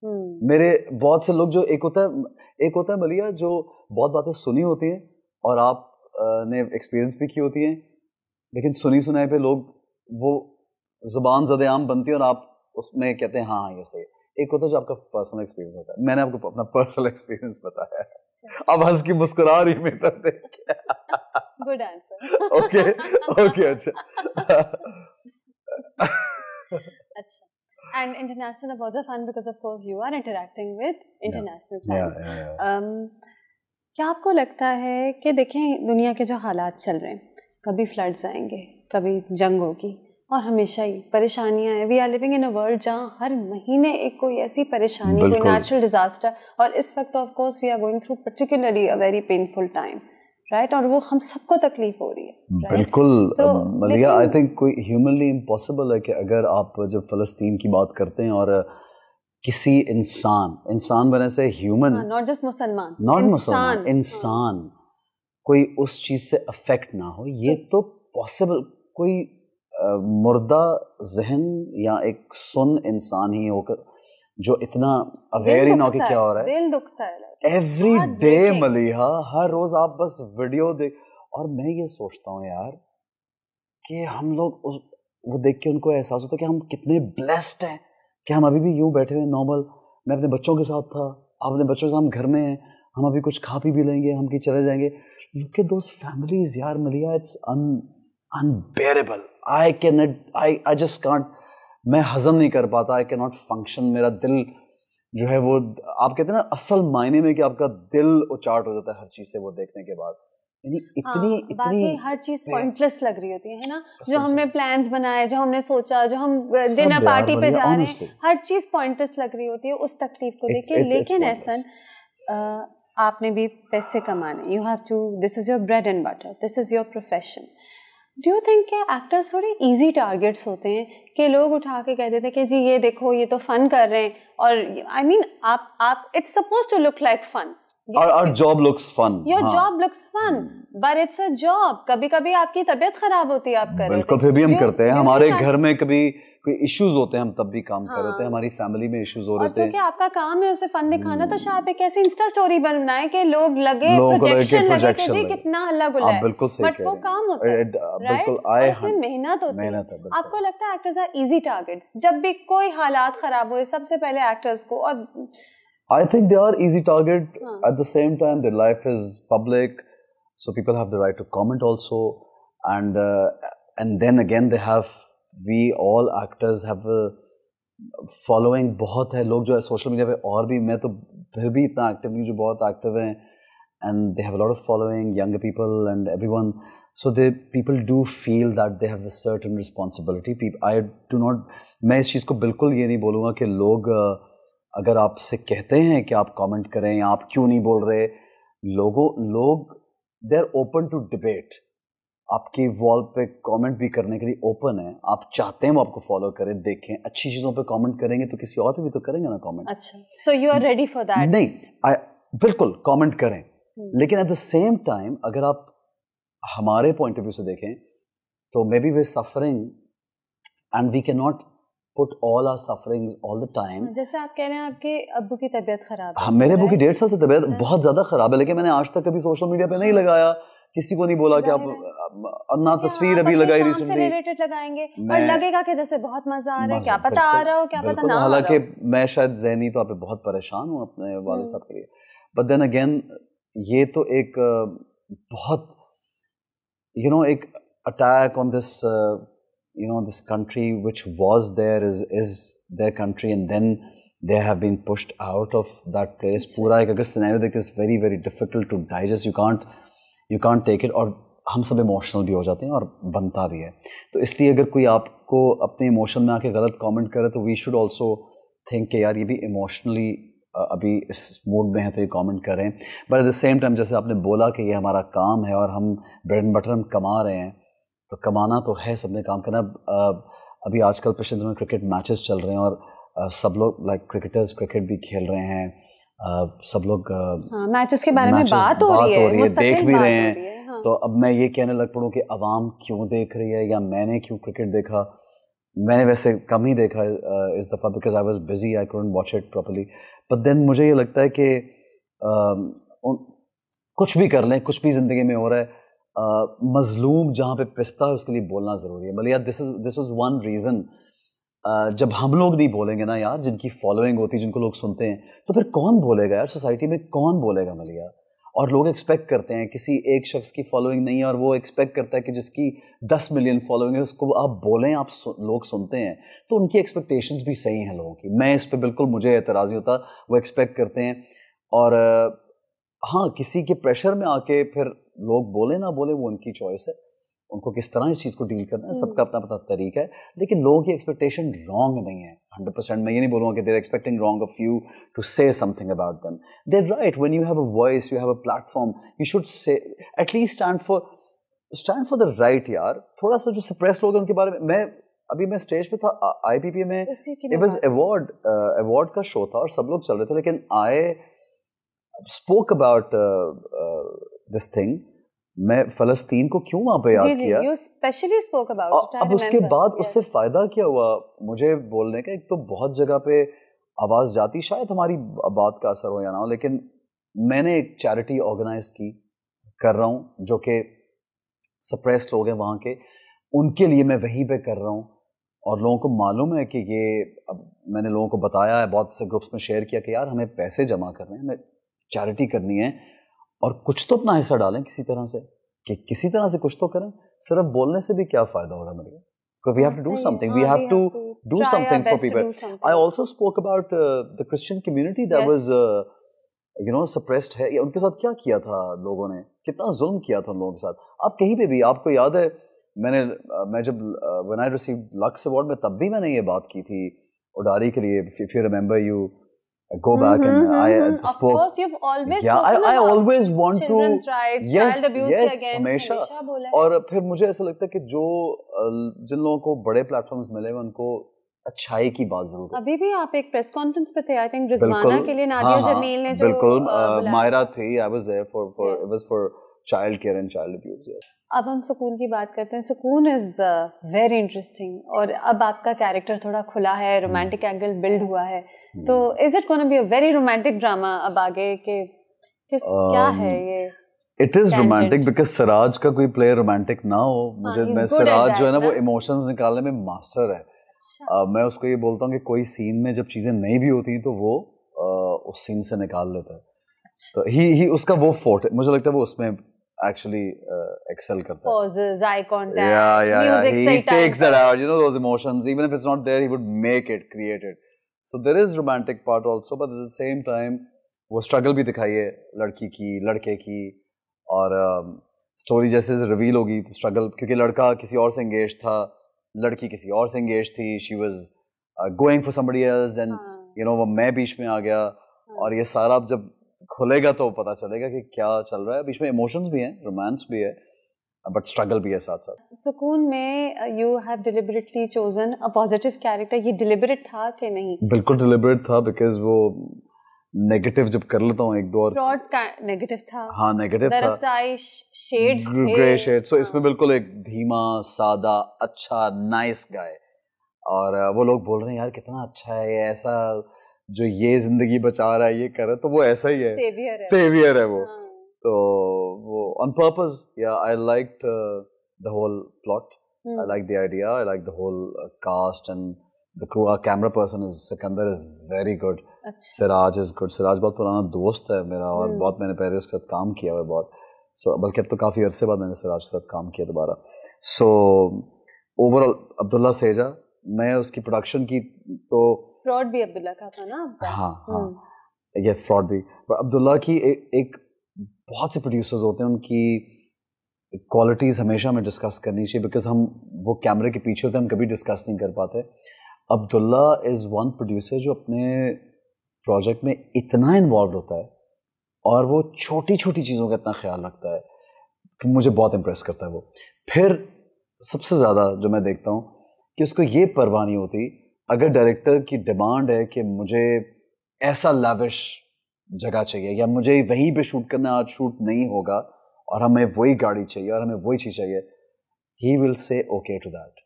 हम्म। मेरे बहुत से लोग जो एक होता है एक होता है मलिया जो बहुत बातें सुनी होती हैं और आप ने एक्सपीरियंस भी की होती हैं लेकिन सुनी सुनाए पे लोग वो जुबान जद आम बनती है और आप उसमें कहते हैं हाँ हाँ ये सही है एक होता है जो आपका पर्सनल एक्सपीरियंस होता है मैंने आपको अपना पर्सनल एक्सपीरियंस बताया अच्छा। अब हंस की मुस्कुरा रही मैं तब देख गुड आंसर ओके ओके अच्छा अच्छा. And international awards are fun because of course you are interacting with international yeah. Yeah, yeah, yeah. Um, क्या आपको लगता है कि देखें दुनिया के जो हालात चल रहे हैं कभी फ्लड्स आएंगे कभी जंग होगी और हमेशा ही परेशानियाँ हैं we are living in a world जहाँ हर महीने एक कोई ऐसी परेशानी कोई नेचुरल डिजास्टर और इस वक्त of course we are going through particularly a very painful time right और वो हम सबको तकलीफ हो रही है hmm, बिल्कुल तो um, मलिया आई थिंक कोई ह्यूमनली इम्पॉसिबल है कि अगर आप जब फलस्तीन की बात करते हैं और किसी इंसान इंसान बने से ह्यूमन नॉट जस्ट मुसलमान नॉट मुसलमान इंसान कोई उस चीज़ से अफेक्ट ना हो ये तो पॉसिबल तो कोई uh, मुर्दा जहन या एक सुन इंसान ही होकर जो इतना अवेयर ही ना हो कि क्या हो रहा है दिल दुखता है एवरी डे मलिहा हर रोज आप बस वीडियो देख और मैं ये सोचता हूँ यार कि हम लोग उस वो देख के उनको एहसास होता है कि हम कितने ब्लेस्ड हैं कि हम अभी भी यूं बैठे हैं नॉर्मल मैं अपने बच्चों के साथ था आप अपने बच्चों के साथ हम घर में हैं हम अभी कुछ खा पी भी लेंगे हम कि चले जाएंगे लुक एट दोस फैमिलीज यार Malia it's unbearable I can I I just can't मैं हज़म नहीं कर पाता आई के नॉट फंक्शन मेरा दिल जो है वो आप कहते हैं ना असल मायने में कि आपका दिल उचाट हो जाता है हर चीज़ से वो देखने के बाद इतनी हाँ, इतनी हर चीज पॉइंटलेस लग रही होती है, है ना जो हमने प्लान्स बनाए जो हमने सोचा जो हम डिनर पार्टी पे जा रहे हैं हर चीज पॉइंटलेस लग रही होती है उस तकलीफ को देखिए लेकिन ऐसा आपने भी पैसे कमाने you have to this is your bread and butter this is your profession do you think के एक्टर्स थोड़े इजी टारगेट्स होते हैं कि लोग उठा के कह देते हैं कि जी ये देखो ये तो फन कर रहे हैं और आई I मीन mean, आप आप it's suppose to look like fun Our, our job looks fun. Your हाँ. job looks fun, but it's कभी कभी आपकी तबीयत खराब होती है आप कर बिल्कुल फिर भी हम करते हैं हमारे घर में कभी कोई इश्यूज होते हैं हम तब भी काम हाँ। कर रहे होते हैं हाँ। हमारी फैमिली में इश्यूज हो रहे तो होते हैं क्योंकि आपका काम है उसे फन दिखाना तो हम्म। शायद एक ऐसी इंस्टा स्टोरी बनाए कि लोग लगे प्रोजेक्शन लगे कि तो जी कितना अलग है बिल्कुल सही बट वो काम होता है बिल्कुल आए इसमें मेहनत होती है आपको लगता है एक्टर्स आर इजी टारगेट्स जब भी कोई हालात खराब हुए सबसे पहले एक्टर्स को और I think they are easy target at the same time their life is public so people have the right to comment also and and then again they have we all actors have following बहुत है लोग जो है social media पे और भी मैं तो फिर भी इतना एक्टिव नहीं जो बहुत एक्टिव हैं and they have lot of following young people and every one so they people do feel that they have certain responsibility I do not मैं इस चीज़ को बिल्कुल ये नहीं बोलूँगा कि लोग अगर आपसे कहते हैं कि आप कॉमेंट करें आप क्यों नहीं बोल रहे लोगों लोग they are open to debate आपकी वॉल पे कमेंट भी करने के लिए ओपन है आप चाहते हैं वो आपको फॉलो करें देखें अच्छी चीज़ों पे कमेंट करेंगे तो किसी और पे भी तो करेंगे ना कमेंट अच्छा so you are ready for that नहीं I, बिल्कुल कमेंट करें hmm. लेकिन एट द सेम टाइम अगर आप हमारे पॉइंट ऑफ व्यू से देखें तो maybe we suffering and we can not put all our suffering all the time जैसे आप कह रहे हैं आपके अबू की तबीयत खराब है हाँ, मेरे अबू की डेढ़ साल से तबीयत हाँ। बहुत ज़्यादा खराब है लेकिन मैंने आज तक कभी सोशल मीडिया पे नहीं लगाया किसी को नहीं बोला कि आप अन्ना तस्वीर अभी लगाई रिसेंटली लगाएंगे हालांकि मैं शायद जहनी तौर तो पे बहुत परेशान हूँ अपने वाले hmm. साहब के लिए बट देन अगेन ये तो एक बहुत यू नो एक attack on this you know this country which was there is is their country and then they have been pushed out of that place पूरा एक अगर is very very difficult to digest you can't you can't take it और हम सब emotional भी हो जाते हैं और बनता भी है तो इसलिए अगर कोई आपको अपने इमोशन में आके गलत कमेंट करे तो वी शुड ऑल्सो थिंक कि यार ये भी इमोशनली अभी इस मूड में है तो ये कमेंट करें but at the same time जैसे आपने बोला कि ये हमारा काम है और हम ब्रेड एंड बटर हम कमा रहे हैं तो कमाना तो है सबने काम करना अभी आजकल पिछले दिनों क्रिकेट मैचेस चल रहे हैं और सब लोग लाइक क्रिकेटर्स क्रिकेट भी खेल रहे हैं सब लोग मैचेस हाँ, के बारे में बात हो रही है, देख भी रहे हैं हाँ। तो अब मैं ये कहने लग पड़ूँ कि अवाम क्यों देख रही है या मैंने क्यों क्रिकेट देखा मैंने वैसे कम ही देखा इस दफ़ा because I was busy I can't watch it properly but then मुझे ये लगता है कि uh, कुछ भी कर लें कुछ भी ज़िंदगी में हो रहा है uh, मजलूम जहाँ पे पिस्ता है उसके लिए बोलना ज़रूरी है भले यार this is this is one reason जब हम लोग नहीं बोलेंगे ना यार जिनकी फॉलोइंग होती है जिनको लोग सुनते हैं तो फिर कौन बोलेगा यार सोसाइटी में कौन बोलेगा मलिया और लोग एक्सपेक्ट करते हैं किसी एक शख्स की फॉलोइंग नहीं है और वो एक्सपेक्ट करता है कि जिसकी दस मिलियन फॉलोइंग है उसको आप बोलें आप सु, लोग सुनते हैं तो उनकी एक्सपेक्टेशंस भी सही हैं लोगों की मैं इस पर बिल्कुल मुझे एतराज़ी होता वो एक्सपेक्ट करते हैं और हाँ किसी के प्रेशर में आके फिर लोग बोले ना बोले वो उनकी चॉइस है उनको किस तरह इस चीज़ को डील करना है हम्म। सबका अपना अपना तरीका है लेकिन लोगों की एक्सपेक्टेशन रॉन्ग नहीं है हंड्रेड परसेंट मैं ये नहीं बोलूँगा कि they're expecting wrong of you to say something about them they're right when you have a voice you have a platform you should say at least stand for stand for the right यार थोड़ा सा जो suppress लोग हैं उनके बारे में मैं अभी मैं स्टेज पे था पी में इट वॉज अवार्ड अवार्ड का शो था और सब लोग चल रहे थे लेकिन I spoke about this thing मैं फलस्तीन को क्यों वहां पे याद जी, किया यू स्पेशली स्पोक अबाउट अब उसके बाद yes. उससे फायदा क्या हुआ मुझे बोलने का एक तो बहुत जगह पे आवाज जाती शायद हमारी बात का असर हो या ना हो लेकिन मैंने एक चैरिटी ऑर्गेनाइज की कर रहा हूँ जो कि सप्रेस लोग हैं वहाँ के उनके लिए मैं वहीं पे कर रहा हूँ और लोगों को मालूम है कि ये अब मैंने लोगों को बताया है बहुत से ग्रुप्स में शेयर किया कि यार हमें पैसे जमा करने हैं हमें चैरिटी करनी है और कुछ तो अपना हिस्सा डालें किसी तरह से कि किसी तरह से कुछ तो करें सिर्फ बोलने से भी क्या फायदा होगा मेरे को we have to do something we have to do something for people I also spoke about the Christian community that was you know suppressed है या उनके साथ क्या किया था लोगों ने कितना जुल्म किया था उन लोगों के साथ आप कहीं पे भी आपको याद है मैंने मैं जब when I receive Lux award में तब भी मैंने ये बात की थी उडारी के लिए if you remember you I go back mm-hmm, and I uh, spoke. Of course, you've always yeah, spoken I, I always want children's to, rights, yes, child abuse yes, के हमेशा और फिर मुझे ऐसा लगता है कि जो जिन लोगों को बड़े प्लेटफॉर्म्स मिले हैं उनको अच्छाई की बात जरूर अभी भी आप एक प्रेस कॉन्फ्रेंस पे थे आई थिंक रिजवाना के लिए नादिया हाँ, हाँ। जमील ने जो बिल्कुल मायरा थी I was there for for it was for child care and child abuse अब हम सुकून की बात करते हैं सुकून इज़ वेरी इंटरेस्टिंग और अब आपका कैरेक्टर थोड़ा खुला है रोमांटिक एंगल बिल्ड हुआ है हम्म। तो is it gonna be a very romantic drama अब आगे के किस um, क्या है ये it is romantic because Siraj का कोई प्लेयर रोमांटिक ना हो हाँ, मुझे हाँ, मैं सराज जो है ना ना? वो इमोशंस निकालने में मास्टर है अच्छा। uh, मैं उसको ये बोलता हूँ कि कोई सीन में जब चीज़ें नहीं भी होती तो वो uh, उस सीन से निकाल लेता है अच्छा। तो ही ही उसका वो फोर्ट मुझे लगता है वो उसमें actually uh, excel karta pauses eye contact yeah yeah, music yeah. he takes that out you know those emotions even if it's not there he would make it create it so there is romantic part also but at the same time वो struggle भी दिखाइए लड़की की लड़के की और story जैसे reveal होगी स्ट्रगल क्योंकि लड़का किसी और से एंगेज था लड़की किसी और से एंगेज थी she was going for somebody else and you know वो मैं बीच में आ गया और ये सारा आप जब खुलेगा तो पता चलेगा कि क्या चल रहा है बीच में इमोशंस भी हैं रोमांस भी है बट स्ट्रगल भी है साथ साथ सुकून में you have deliberately chosen a positive character ये डिलिबरेट था कि नहीं बिल्कुल डिलिबरेट था बिकॉज वो नेगेटिव जब कर लेता हूँ एक दो और फ्रॉड का नेगेटिव था हाँ नेगेटिव था शेड्स ग्रे शेड सो इसमें हाँ। बिल्कुल एक धीमा सादा अच्छा नाइस गाय और uh, वो लोग बोल रहे हैं यार कितना अच्छा है ये ऐसा जो ये जिंदगी बचा रहा है ये कर रहा है तो वो ऐसा ही है सेवियर है, वो हाँ। तो वो ऑन पर्पज या I like the whole plot I like the idea I like the whole cast and the crew, our camera person is Sikandar is very good. Siraj is good Siraj बहुत पुराना दोस्त है मेरा और हम्म। बहुत मैंने पहले उसके साथ काम किया हुआ बहुत सो बल्कि अब तो काफ़ी अरसे बाद मैंने सिराज के साथ काम किया दोबारा सो ओवरऑल अब्दुल्ला सेजा मैं उसकी प्रोडक्शन की तो फ्रॉड भी अब्दुल्ला का था ना हाँ हाँ हम्म। ये फ्रॉड भी अब्दुल्ला की ए, एक बहुत से प्रोड्यूसर्स होते हैं उनकी क्वालिटीज़ हमेशा हमें डिस्कस करनी चाहिए बिकॉज हम वो कैमरे के पीछे होते हैं हम कभी डिस्कस नहीं कर पाते अब्दुल्ला इज़ वन प्रोड्यूसर जो अपने प्रोजेक्ट में इतना इन्वॉल्व होता है और वो छोटी छोटी चीज़ों का इतना ख्याल रखता है कि मुझे बहुत इम्प्रेस करता है वो फिर सबसे ज़्यादा जो मैं देखता हूँ कि उसको ये परवाह नहीं होती अगर डायरेक्टर की डिमांड है कि मुझे ऐसा लाविश जगह चाहिए या मुझे वहीं पे शूट करना आज शूट नहीं होगा और हमें वही गाड़ी चाहिए और हमें वही चीज़ चाहिए he will say okay to that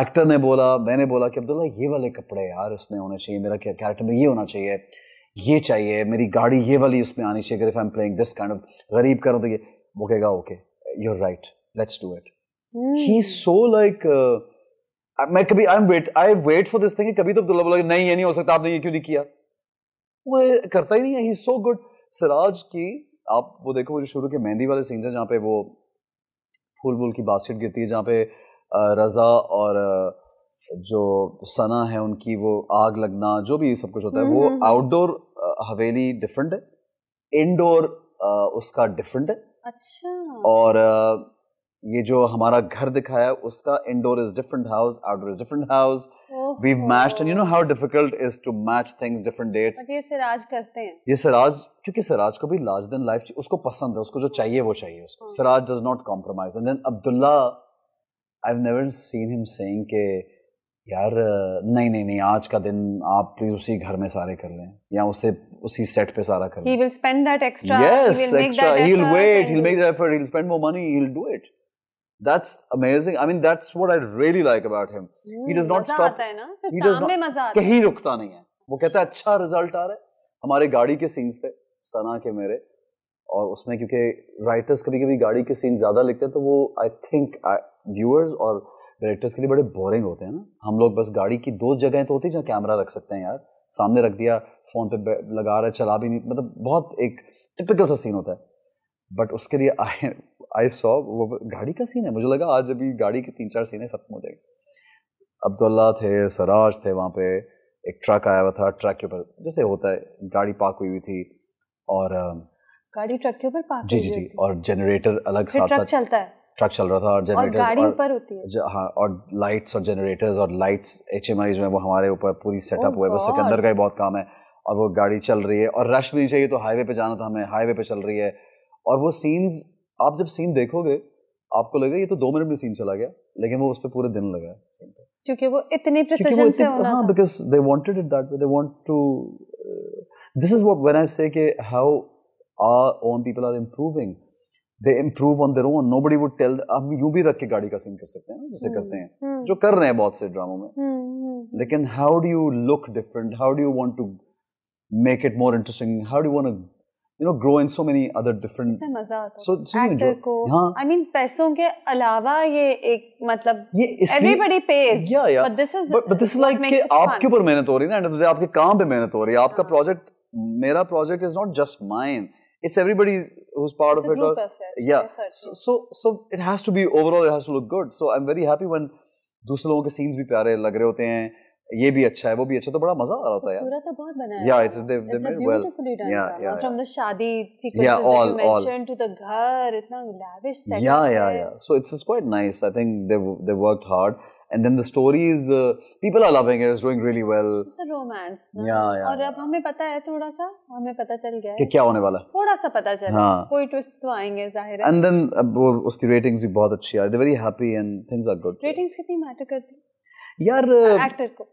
actor ने बोला मैंने बोला कि अब्दुल्ला ये वाले कपड़े यार इसमें होने चाहिए मेरा कैरेक्टर में ये होना चाहिए ये चाहिए मेरी गाड़ी ये वाली उसमें आनी चाहिए अगर I am playing this kind of गरीब करो तो ये वो कहेगा okay you are right let's do it he so like मैं कभी I am wait I wait for this thing कभी तो अब्दुल्ला बोला नहीं ये नहीं हो सकता आपने ये क्यों नहीं किया वो करता ही नहीं है ही सो गुड सिराज की आप वो देखो जो शुरू के मेहंदी वाले सीन्स हैं जहाँ पे वो फूल वूल की बास्केट गिरती है जहाँ पे रज़ा और जो सना है उनकी वो आग लगना जो भी सब कुछ होता है वो आउटडोर हवेली डिफरेंट है इनडोर उसका डिफरेंट है अच्छा और ये जो हमारा घर दिखाया उसका indoor is different house outdoor is different house we matched and you know how difficult is to match things different dates ये सिराज करते हैं ये सिराज क्योंकि सिराज को भी लार्ज देन लाइफ उसको पसंद है उसको जो चाहिए वो चाहिए उसको हाँ। Siraj does not compromise and then Abdullah I have never seen him saying के यार नहीं नहीं नहीं आज का दिन आप प्लीज उसी घर में सारे कर लें या उसे उसी सेट पे सारा कर लें he will spend that extra he will make that effort he will wait he will make that effort he will spend more money he will do it that's amazing. I mean, that's what I really like about him. Hmm, he does not stop. he does not, कहीं रुकता नहीं है वो कहता है अच्छा result आ रहा है हमारे गाड़ी के scenes थे सना के मेरे और उसमें क्योंकि writers कभी कभी गाड़ी के scenes ज़्यादा लिखते हैं तो वो आई थिंक viewers और directors के लिए बड़े boring होते हैं ना हम लोग बस गाड़ी की दो जगहें तो होती हैं जहाँ camera रख सकते हैं यार सामने रख दिया फ़ोन पे लगा रहा है चला भी नहीं मतलब बहुत एक टिपिकल सा सीन होता है बट उसके लिए आई आई सॉ वो गाड़ी का सीन है मुझे लगा आज अभी गाड़ी के तीन चार सीने ख़त्म हो जाएंगे अब्दुल्ला थे सराज थे वहाँ पे एक ट्रक आया हुआ था ट्रक के ऊपर जैसे होता है गाड़ी पार्क हुई हुई थी और गाड़ी ट्रक के ऊपर पार्क जी जी जी और जनरेटर अलग साथ साथ चलता है ट्रक चल रहा था और जनरेटर गाड़ी ऊपर होती है हाँ और लाइट्स और जनरेटर्स और लाइट्स एच एम आई जो है वो हमारे ऊपर पूरी सेटअप oh हुआ है वो सिकंदर का ही बहुत काम है और वो गाड़ी चल रही है और रश भी नहीं चाहिए तो हाईवे पे जाना था हमें हाईवे पे चल रही है और वो सीन्स आप जब सीन देखोगे आपको लगेगा ये तो दो मिनट में सीन चला गया लेकिन वो उस पर पूरे दिन लगा सीन पे क्योंकि वो इतने प्रिसीजन से होना हाँ because they wanted it that they want to this is what when I say कि how are own people are improving they improve on their own nobody would tell हम यूं भी रख के गाड़ी का सीन कर सकते हैं जैसे हम्म, करते हैं हम्म। जो कर रहे हैं बहुत से ड्रामों में हम्म, लेकिन how do you look different how do you to make it more interesting how do want you know grow in so many other different इससे मजा आता so, so एक्टर को आई हाँ। I मीन पैसों के अलावा ये एक मतलब everybody page but this is but this is like कि आपके ऊपर मेहनत हो रही है ना तो आपके काम पे मेहनत हो रही है हाँ। आपका प्रोजेक्ट मेरा project is not just mine it's everybody who's part it's of a it group or, effort, yeah effort. So, so so it has to be overall it has to look good so i'm very happy when दूसरे लोगों के scenes भी प्यारे लग रहे होते हैं ये भी अच्छा है वो भी अच्छा तो बड़ा मजा आ रहा था यार सूरत तो बहुत बनाया yeah it's they they made well yeah yeah from the shaadi sequences that you mention to the ghar इतना लैविश सेट या या yeah so it's it's quite nice I think they they worked hard and then the stories uh, people are loving it it's doing really well it's a romance na? yeah yeah aur ab hame pata hai thoda sa hame pata chal gaya hai ki kya hone wala thoda sa pata chala हाँ. koi twist to aayenge zahir hai and then uh, uski ratings bhi bahut achhi aa they're very happy and things are good ratings kitni matter karti यार actor को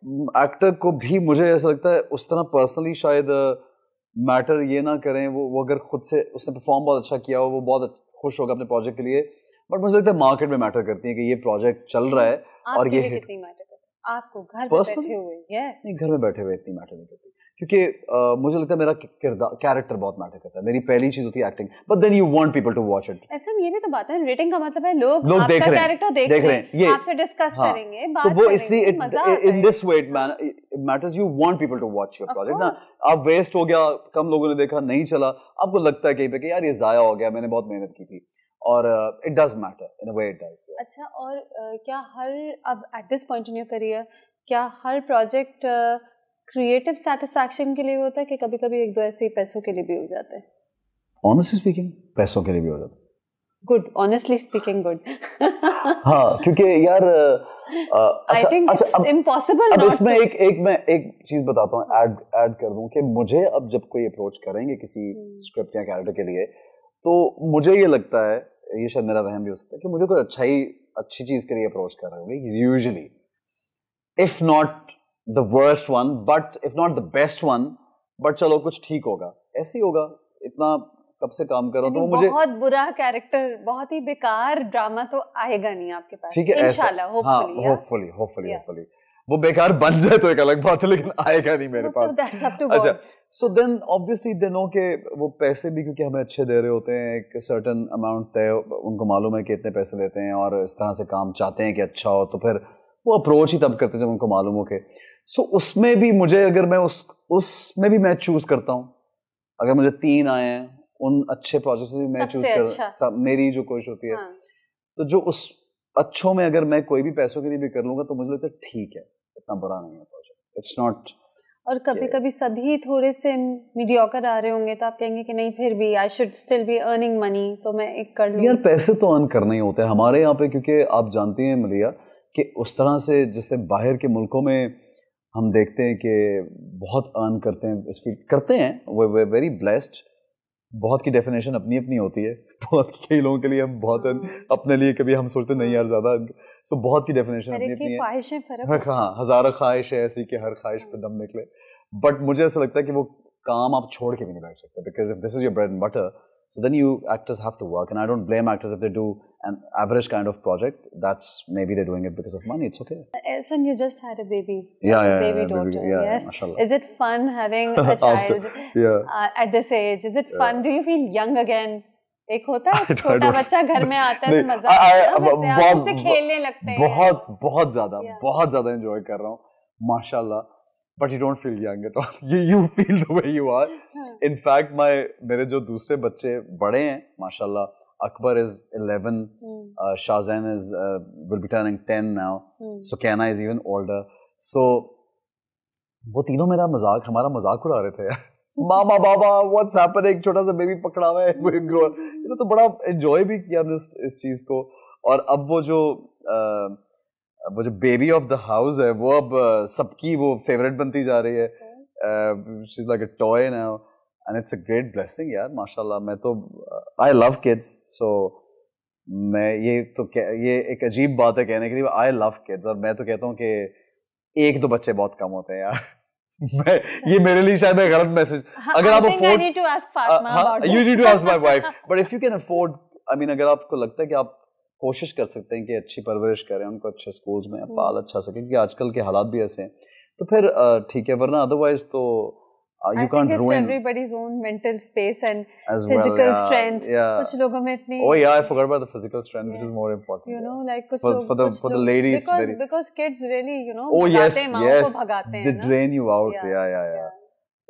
actor को भी मुझे ऐसा लगता है उस तरह पर्सनली शायद मैटर ये ना करें वो वो अगर खुद से उसने परफॉर्म बहुत अच्छा किया हो वो बहुत खुश होगा अपने प्रोजेक्ट के लिए बट मुझे लगता है मार्केट में मैटर करती है कि ये प्रोजेक्ट चल रहा है और ये आपको घर में बैठे हुए यस घर में बैठे हुए इतनी मैटर नहीं करती क्योंकि uh, मुझे लगता है मेरा किरदार कैरेक्टर बहुत मैटर करता है मेरी पहली चीज होती है acting but then you want people to watch it ऐसे ये भी तो बात है रेटिंग का मतलब है लोग लोग आपका कैरेक्टर देख, देख रहे हैं ये आपसे डिस्कस हाँ, करेंगे तो बात तो वो इसलिए in this way it matters you want people to watch your project ना अब वेस्ट हो गया कम लोगों ने देखा नहीं चला आपको लगता है कहीं पे कि यार ये जाया हो गया मैंने बहुत मेहनत की थी और it does matter in a way it does अच्छा और क्या हर अब at this point in your career क्या हर प्रोजेक्ट uh, क्रिएटिव सेटिस्फैक्शन के लिए होता है कि कभी कभी एक दो ऐसे ही पैसों के लिए भी हो जाते हैं ऑनेस्टली स्पीकिंग पैसों के लिए भी हो जाते गुड ऑनेस्टली स्पीकिंग गुड हाँ क्योंकि यार आई थिंक इम्पॉसिबल अब इसमें एक एक मैं एक चीज बताता हूँ ऐड ऐड कर दूं कि मुझे अब जब कोई अप्रोच करेंगे किसी स्क्रिप्ट hmm. या कैरेक्टर के लिए तो मुझे ये लगता है ये शायद मेरा वहम भी हो सकता है कि मुझे कोई अच्छा ही अच्छी चीज के लिए अप्रोच कर रहे होंगे usually if not the worst one but if not the best one but चलो कुछ ठीक होगा ऐसे ही होगा इतना कब से काम कर रहा हूँ तो मुझे बहुत बुरा कैरेक्टर बहुत ही बेकार ड्रामा तो आएगा नहीं आपके पास ठीक है होपफुली होपफुली होपफुली वो बेकार बन जाए तो एक अलग बात है लेकिन आएगा नहीं मेरे तो पास अच्छा so then obviously they know के वो पैसे भी क्योंकि हमें अच्छे दे रहे होते हैं एक सर्टन अमाउंट तय उनको मालूम है कि इतने पैसे लेते हैं और इस तरह से काम चाहते हैं कि अच्छा हो तो फिर वो अप्रोच ही तब करते हैं जब उनको मालूम हो के सो so, उसमें भी मुझे अगर मैं उस उसमें भी मैं चूज करता हूँ अगर मुझे तीन आए हैं उन अच्छे प्रोजेक्ट में मैं चूज कर अच्छा। मेरी जो कोशिश होती है हाँ। तो जो उस अच्छों में अगर मैं कोई भी पैसों के लिए भी कर लूंगा तो मुझे लगता है ठीक है इतना बुरा नहीं है प्रोजेक्ट इट्स नॉट और कभी कभी सभी थोड़े से मीडियोकर आ रहे होंगे तो आप कहेंगे कि नहीं फिर भी I should still be earning money तो मैं एक कर लूँ यार पैसे तो अर्न करने ही होते हैं हमारे यहाँ पे क्योंकि आप जानती हैं मलिया कि उस तरह से जैसे बाहर के मुल्कों में हम देखते हैं कि बहुत अर्न करते हैं इस फील्ड करते हैं वे वे वेरी ब्लेस्ड बहुत की डेफिनेशन अपनी अपनी होती है बहुत कई लोगों के लिए हम बहुत हाँ। अपने लिए कभी हम सोचते नहीं यार ज़्यादा सो बहुत की डेफिनेशन अपनी अपनी है हाँ, हाँ हज़ारों ख्वाहिश है ऐसी कि हर हाँ। ख्वाहिश पर दम निकले बट मुझे ऐसा लगता है कि वो काम आप छोड़ के भी नहीं बैठ सकते because if this is your bread and butter So then you actors have to work, and I don't blame actors if they do an average kind of project. That's maybe they're doing it because of money. It's okay. Uh, Esan, you just had a baby. Yeah, yeah, a baby yeah, daughter. Baby, yeah, yes. Yeah, is it fun having a child yeah. Uh, at this age? Is it fun? Do you feel young again? एक होता है छोटा बच्चा घर में आता है तो मजा आता है उसे खेलने लगते हैं बहुत बहुत ज्यादा बहुत ज्यादा एंजॉय कर रहा हूँ माशाल्लाह but you don't feel young at all you you feel the way you are in fact my मेरे जो दूसरे बच्चे बड़े हैं माशाल्लाह Akbar is 11. Shahzain is will be turning 10 now so Kaina is even older सो वो तीनों मेरा मजाक हमारा मजाक उड़ा रहे थे यार मामा बाबा व्हाट्स हैपनिंग छोटा सा बेबी पकड़ा हुआ है वो ग्रो यू नो तो बड़ा एंजॉय भी किया हमने इस चीज को और अब वो जो uh, वो जो बेबी ऑफ द हाउस है वो अब uh, सबकी वो फेवरेट बनती जा रही है she is like a toy now and it's a great blessing यार माशाल्लाह मैं तो आई लव किड्स सो मैं ये तो ये एक अजीब बात है कहने के लिए आई लव किड्स और मैं तो कहता हूँ कि एक दो बच्चे बहुत कम होते हैं यार मैं ये मेरे लिए शायद मैं गलत मैसेज हाँ, हाँ, अगर आप afford you need to ask my wife but if you can afford I mean अगर आपको लगता है कि आप कोशिश कर सकते हैं कि अच्छी परवरिश करें उनको अच्छे स्कूल्स में हम्म। पाल अच्छा सके क्योंकि आजकल के हालात भी ऐसे हैं तो फिर ठीक है वरना अदरवाइज तो you can't ruin everybody's own mental space and physical strength कुछ लोगों में इतनी या I forgot about the physical strength which is more important you know like कुछ for the for the ladies because because kids really you know they drain you out या या या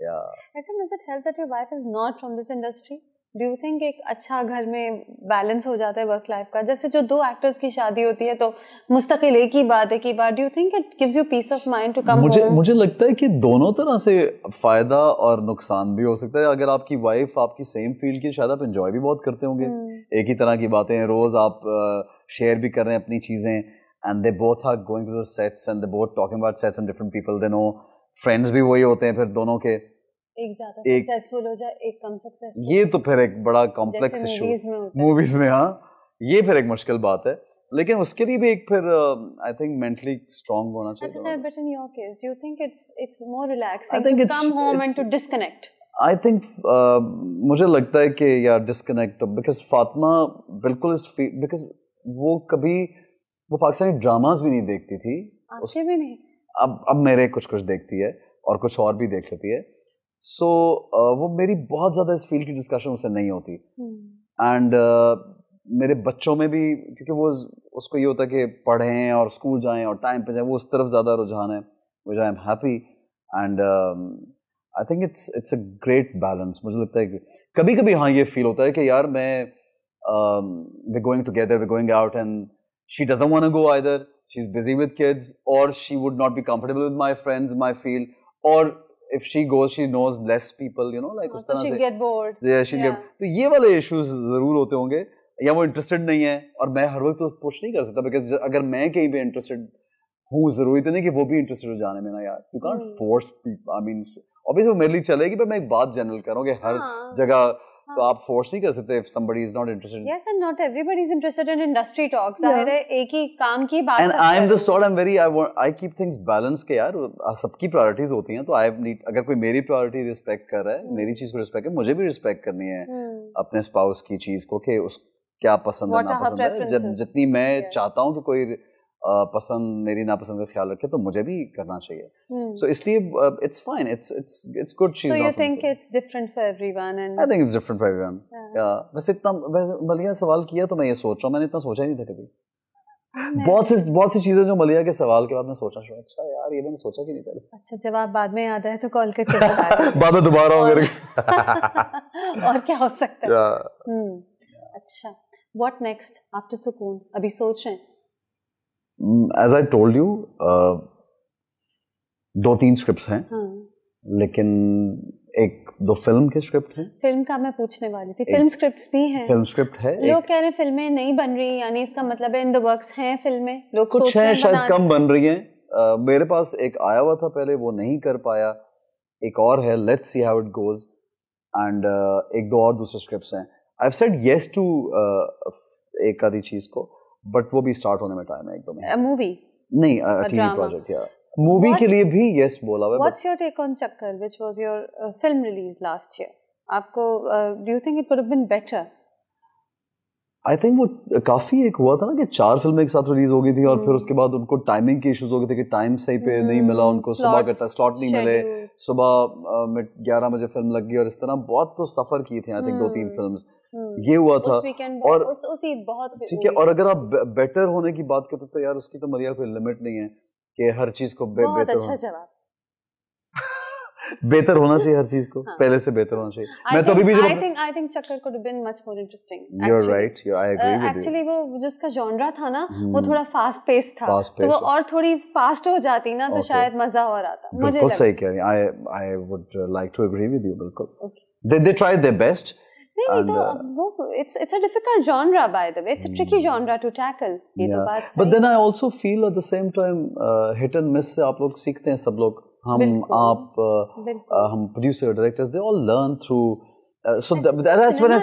या ऐसा does it help that your wife is not from this industry do you think एक अच्छा घर में बैलेंस हो जाता है वर्क लाइफ का जैसे जो दो एक्टर्स की शादी होती है तो मुस्तकिल एक ही बात है कि बार do you think it gives you peace of mind to come मुझे home? मुझे लगता है कि दोनों तरह से फायदा और नुकसान भी हो सकता है अगर आपकी वाइफ आपकी सेम फील्ड की शायद आप इंजॉय भी बहुत करते होंगे hmm. एक ही तरह की बातें रोज आप शेयर भी कर रहे हैं अपनी चीजें and they both are going to the sets and they both talking about sets and different people they know friends भी वही होते हैं फिर दोनों के एक ज्यादा सक्सेसफुल हो जाए एक कम सक्सेसफुल ये तो फिर एक बड़ा कॉम्प्लेक्स इशू मूवीज में हाँ ये फिर एक मुश्किल बात है लेकिन उसके लिए भी एक फिर आई थिंक मेंटली स्ट्रांग होना चाहिए अच्छा but in your case do you think it's it's more relaxing to come home and to disconnect I think मुझे लगता है कि यार डिस्कनेक्ट बिकॉज फातिमा बिल्कुल इस बिकॉज वो कभी वो पाकिस्तानी ड्रामाज भी नहीं देखती थी उससे भी नहीं अब अब मेरे कुछ कुछ देखती है और कुछ और भी देख लेती है सो so, uh, वो मेरी बहुत ज़्यादा इस फील्ड की डिस्कशन उससे नहीं होती एंड हम्म। hmm. uh, मेरे बच्चों में भी क्योंकि वो उसको ये होता है कि पढ़ें और स्कूल जाएं और टाइम पे जाएं वो उस तरफ ज़्यादा रुझान है which I am happy and I think it's it's a great balance मुझे लगता है कि कभी कभी हाँ ये फील होता है कि यार मैं we going together we going out and she doesn't want go either she is busy with kids और she would not be comfortable with my friends my field और if she goes she knows less people you know like उस तरह से get bored या she get तो ये वाले issues जरूर होते होंगे या वो इंटरेस्टेड नहीं है और मैं हर वक्त तो पुश नहीं कर सकता बिकॉज अगर मैं कहीं पे इंटरेस्टेड हूँ जरूरी तो नहीं कि वो भी इंटरेस्टेड हो जाने में ना यार you can't force I mean obviously वो मेरे लिए चलेगी पर मैं एक बात जनरल कर रहा हूँ कि हर हाँ. जगह तो आप फोर्स नहीं कर सकते if somebody is not interested yes and not everybody is interested in industry talks जाहिर एक ही काम की बात and I am the sort I'm very I want I keep things balanced के यार सबकी प्रायोरिटीज होती हैं तो आई नीड अगर कोई मेरी प्रायोरिटी रिस्पेक्ट कर रहा है hmm. मेरी चीज को रिस्पेक्ट कर मुझे भी रिस्पेक्ट करनी है hmm. अपने स्पाउस की चीज को कि उस क्या पसंद है ना पसंद है जितनी मैं चाहता हूँ कि कोई पसंद मेरी नापसंद का ख्याल रखे तो मुझे भी करना चाहिए सो hmm. इसलिए it's fine it's it's it's good चीज so you think it's different for everyone and I think it's different for everyone या बस इतना मलिया सवाल किया तो मैं ये सोच रहा हूं मैंने इतना सोचा ही नहीं था कभी बहुत सी बहुत सी चीजें जो मलिया के सवाल के बाद मैं सोचा शुरू अच्छा यार ये मैंने सोचा कि नहीं पहले अच्छा जवाब बाद में आता है तो कॉल करके बाद में दोबारा हो करके और क्या हो सकता है hmm. अच्छा व्हाट नेक्स्ट आफ्टर सुकून अभी सोच रहे हैं एज आई टोल्ड यू दो तीन स्क्रिप्ट हैं हाँ. लेकिन एक दो फिल्म के स्क्रिप्ट हैं फिल्म का मैं पूछने वाली थी फिल्म स्क्रिप्ट्स भी हैं फिल्म स्क्रिप्ट है लोग कह रहे हैं फिल्में नहीं बन रही यानी इसका मतलब है इन द वर्क्स हैं फिल्में लोग कुछ हैं शायद कम बन रही हैं मेरे पास एक आया हुआ था पहले वो नहीं कर पाया एक और है let's see how it goes and एक दो और दूसरे स्क्रिप्ट हैं I have said yes to एक आधी चीज को बट वो भी स्टार्ट होने में टाइम है एक दो महीने मूवी नहीं टीवी प्रोजेक्ट या मूवी के लिए भी यस बोला हुआ what's your take on Chakkar which was your film release last year आपको do you think it would have been better I think वो काफ़ी एक हुआ था ना कि चार फिल्में एक साथ रिलीज हो गई थी और फिर हम्म। उसके बाद उनको टाइमिंग के इश्यूज हो गए थे कि टाइम सही पे नहीं मिला हम्म, उनको सुबह करता स्लॉट नहीं मिले सुबह ग्यारह बजे फिल्म लग गई और इस तरह बहुत तो सफ़र किए थे आई थिंक दो तीन फिल्म हम्म, ये हुआ था और उसी बहुत ठीक है और अगर आप बेटर होने की बात करते तो यार उसकी तो मरिया कोई लिमिट नहीं है कि हर चीज़ को बेहतर अच्छा बेहतर होना चाहिए हर चीज को हाँ. पहले से बेहतर होना चाहिए मैं तो अभी भी I think I think Chakkar could been much more interesting you are right you I agree with you actually वो जिसका जॉनरा था ना hmm. वो थोड़ा फास्ट पेस था fast तो वो और थोड़ी फास्ट हो जाती ना तो okay. शायद मजा और आता मुझे बिल्कुल सही कह रही I I would like to agree with you बिल्कुल okay they they tried their best आप लोग सीखते हैं सब लोग हम आप uh, uh, हम producer directors they all learn through so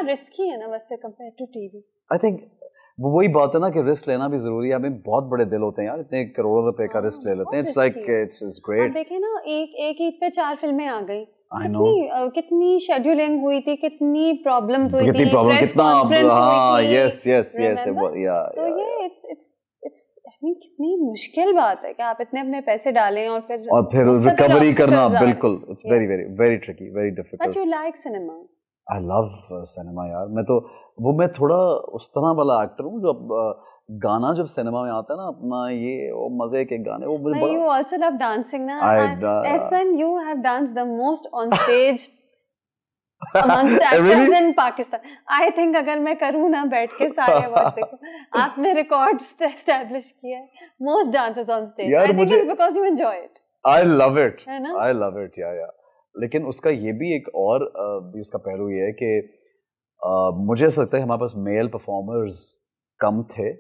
risky है ना वैसे compare to TV I think वही बात है ना कि रिस्क लेना भी जरूरी है हमें बहुत बड़े दिल होते हैं यार इतने करोड़ों रुपए का रिस्क हाँ, ले लेते हैं इट्स लाइक इट्स ग्रेट देखे ना एक एक ईद पे चार फिल्में आ गई कितनी शेड्यूलिंग हुई थी कितनी प्रॉब्लम्स हुई कितनी प्रॉब्लम कितना यस यस यस या तो ये it's it's it's I mean कितनी मुश्किल बात है कि आप इतने अपने पैसे डालें और फिर और फिर रिकवरी तो करना बिल्कुल it's very very very tricky very difficult but you like cinema I love cinema यार मैं तो वो मैं थोड़ा उस तरह वाला एक्टर हूँ जो अब uh, गाना जब सिनेमा में आता है ना अपना ये वो मजे के गाने वो मुझे यू आल्सो लव डांसिंग ना Ahsan you have dance the most on stage amongst actors in Pakistan. I think अगर मैं करूँ ना बैठ के सारे वक्त देखो आपने रिकॉर्ड एस्टैब्लिश किया है most dancers on stage I think it's because you enjoy it I love it I love it या या लेकिन उसका ये भी एक और भी उसका पहलू ये है कि मुझे ऐसा लगता है हमारे पास मेल परफॉर्मर्स कम थे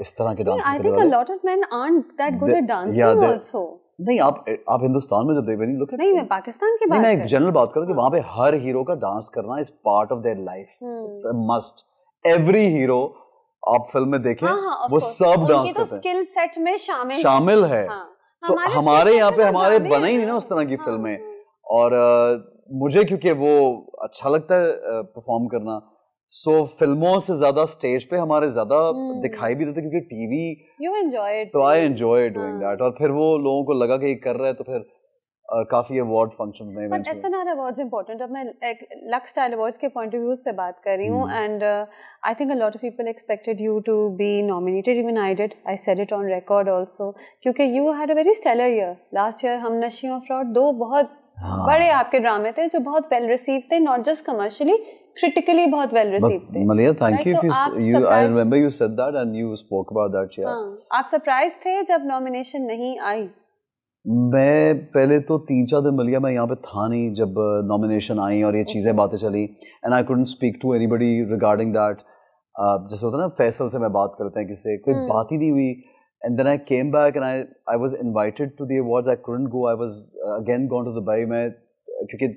इस तरह के dance I think a lot of men aren't that good at dancing also नहीं आप आप हिंदुस्तान में जब देख लुक नहीं मैं पाकिस्तान की बात नहीं मैं जनरल बात कर रहा हूं कि वहां पे हर हीरो का डांस करना is part of their life it's a must every hero आप फिल्म में देखें हाँ, हाँ, वो सब डांस तो करते हैं उनके तो स्किल सेट में शामिल शामिल है हाँ, तो हमारे यहाँ पे तो हमारे बने ही नहीं ना उस तरह की फिल्में हाँ, और मुझे क्योंकि वो अच्छा लगता है परफॉर्म करना सो so, फिल्मों से ज्यादा स्टेज पे हमारे ज्यादा hmm. हम्म। दिखाई भी देते क्योंकि टीवी यू एंजॉय तो आई एंजॉय डूइंग दैट और फिर वो लोगों को लगा कि ये कर रहा है तो फिर आ, काफी अवार्ड फंक्शन में बट एसएनआर अवार्ड्स इंपॉर्टेंट अब मैं एक लक स्टाइल अवार्ड्स के पॉइंट ऑफ व्यू से बात कर रही हूं and I think a lot of people expected you to be nominated even I did I said it on record also क्योंकि you had a very stellar year last year हम नशी और fraud दो बहुत हाँ। बड़े आपके ड्रामे थे जो बहुत वेल रिसीव थे नॉट जस्ट कमर्शियली क्रिटिकली बहुत वेल रिसीव थे Malia thank you you you I remember said that and you spoke about that यार आप सरप्राइज हाँ, थे जब नॉमिनेशन नहीं आई मैं पहले तो तीन चार दिन मलिया मैं यहाँ पे था नहीं जब नॉमिनेशन uh, आई और ये चीज़ें बातें चली and I couldn't speak to any regarding that जैसे होता है ना फैसल से मैं बात करते हैं किससे कोई हम्म। बात ही नहीं हुई and then I came back and I, I was invited to the awards. I couldn't go. I was uh, again gone to Dubai. I because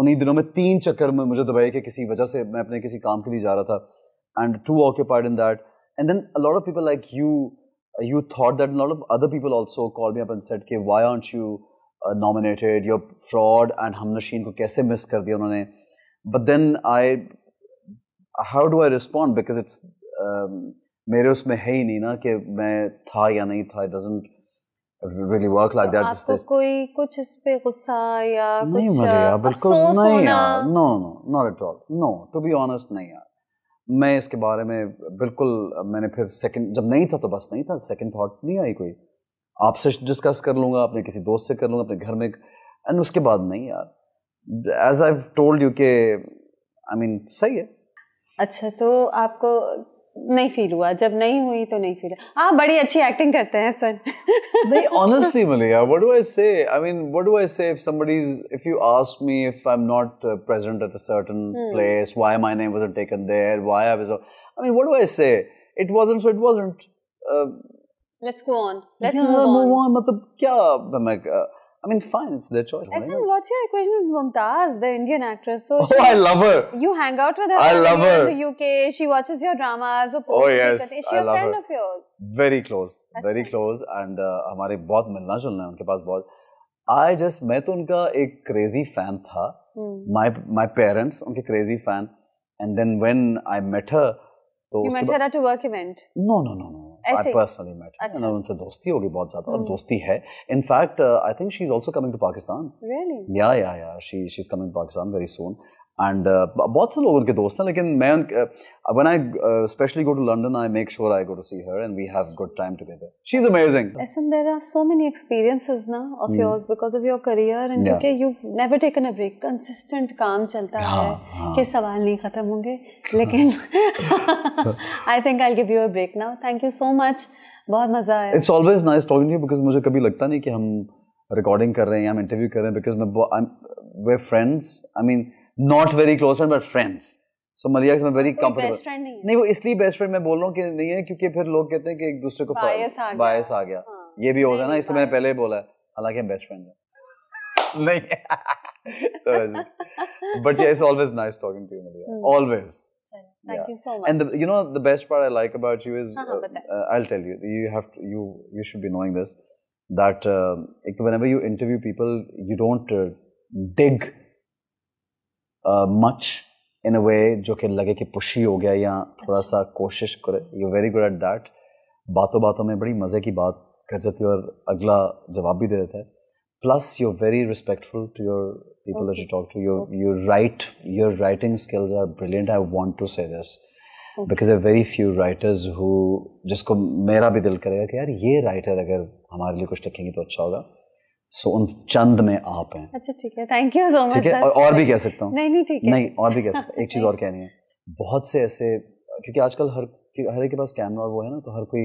उन्हीं दिनों में तीन चक्कर में मुझे दुबई के किसी वजह से मैं अपने किसी काम के लिए जा रहा था and too occupied in that and then a lot of people like you uh, you thought that a lot of other people also called me up and said कि why aren't you uh, nominated? You're fraud and हम नशीन को कैसे miss but then I how do I respond because it's um, मेरे उसमें है ही नहीं ना कि मैं था या नहीं था it really work like that आपको कोई कुछ इस पे गुस्सा या नहीं कुछ बिल्कुल नहीं यार no no not at all नहीं यार मैं इसके बारे में बिल्कुल मैंने फिर सेकंड जब नहीं था तो बस नहीं था सेकंड थॉट नहीं आई कोई आपसे डिस्कस कर लूंगा अपने किसी दोस्त से कर लूंगा अपने घर में एंड उसके बाद नहीं यार एज आई टोल्ड यू के आई मीन सही है अच्छा तो आपको नहीं फील हुआ जब नहीं हुई तो नहीं फील हाँ बड़ी अच्छी एक्टिंग करते हैं सर नहीं honestly Malia what do I say I mean what do I say if somebody's if you ask me if I'm not uh, present at a certain hmm. place why my name wasn't taken there why I was I mean what do I say it wasn't so it wasn't uh, let's go on let's yeah, move on move on मतलब क्या मैं I mean, fine, it's their choice. As not what's your equation with Mumtaz, the Indian actress? So oh, she, I love her. You hang out with her. I love her. In the UK, she watches your dramas. Or oh yes, Is she I a love friend her. of yours? Very close, very close, and Amari uh, हमारे बहुत मिलना जुलना है I just met तो a crazy fan Hmm. My my parents उनके crazy fan, and then when I met her, you met her at a work event. No, no, no, no. I personally met and उनसे दोस्ती होगी बहुत ज्यादा और हम्म। दोस्ती है fact I think she is also coming to Pakistan really या या या she she is coming to Pakistan very soon and uh, बहुत से लोग उनके दोस्त हैं लेकिन मैं उनके one I specially go to London I make sure I go to see her and we have good time together she is amazing and there are so many experiences ना of yours because of your career and क्योंकि you never taken a break consistent काम चलता yeah, हाँ, है yeah. हाँ. कि सवाल नहीं खत्म होंगे लेकिन I think I give you a break now thank you so much बहुत मजा आया it's always nice talking to you because मुझे कभी लगता नहीं कि हम रिकॉर्डिंग कर रहे हैं या हम इंटरव्यू कर रहे हैं बिकॉज मैं I am we friends I mean not very close friend but friends so Malia मैं वेरी कंफर्टेबल बेस्ट फ्रेंड नहीं, नहीं वो इसलिए बेस्ट फ्रेंड मैं बोल रहा हूँ कि नहीं है क्योंकि फिर लोग कहते हैं कि एक दूसरे को बायस आ गया हाँ, ये भी होता है ना इससे मैंने पहले ही बोला है हालांकि हम बेस्ट फ्रेंड हैं नहीं but it's always nice talking to you Malia always out your much in a way जो कि लगे कि पुशी हो गया या थोड़ा सा कोशिश करे you very good at that बातों बातों में बड़ी मज़े की बात कर जाती है और अगला जवाब भी दे देता है plus you very respectful to your people to talk to your you right your writing skills are brilliant I want to say this because are very few writers who जिसको मेरा भी दिल करेगा कि यार ये राइटर अगर हमारे लिए कुछ लिखेंगे तो अच्छा होगा सो उन चंद में आप हैं अच्छा ठीक है थैंक यू सो मच ठीक है और, और भी कह सकता हूँ नहीं नहीं ठीक है नहीं और भी कह सकता एक चीज़ और कहनी है बहुत से ऐसे क्योंकि आजकल हर हर एक के पास कैमरा और वो है ना तो हर कोई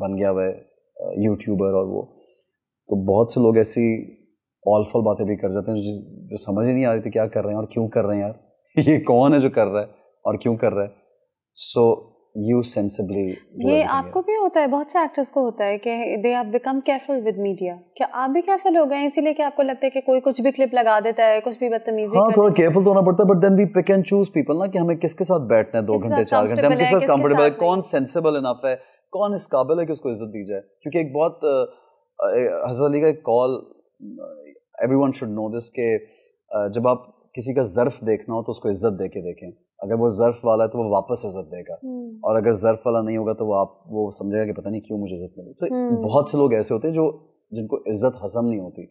बन गया हुआ है यूट्यूबर और वो तो बहुत से लोग ऐसी ऑलफल बातें भी कर जाते हैं जो, जो समझ ही नहीं आ रही थी क्या कर रहे हैं और क्यों कर रहे हैं यार ये कौन है जो कर रहा है और क्यों कर रहा है सो so, यू सेंसिबली ये आपको भी होता है बहुत से एक्टर्स को होता है कि they have become careful with media क्या आप भी केयरफुल हो गए इसीलिए कि आपको लगता है कि कोई कुछ भी क्लिप लगा देता है कुछ भी बदतमीजी हाँ थोड़ा केयरफुल तो होना पड़ता है but then we pick and choose people ना कि हमें किसके साथ बैठना है दो घंटे चार घंटे हम किसके साथ कंफर्टेबल है कौन सेंसिबल इनफ है कौन इस काबिल है कि उसको इज्जत दी जाए क्योंकि एक बहुत हजरत अली का एक कॉल एवरीवन शुड नो दिस के जब आप किसी का जर्फ देखना हो तो उसको इज्जत दे के देखें अगर वो ज़र्फ़ वाला है तो वो वापस इज़्ज़त देगा हम्म। और अगर ज़र्फ़ वाला नहीं होगा तो वो आप वो समझेगा कि पता नहीं क्यों मुझे इज़्ज़त मिली तो हम्म। बहुत से लोग ऐसे होते हैं जो जिनको इज़्ज़त हजम नहीं होती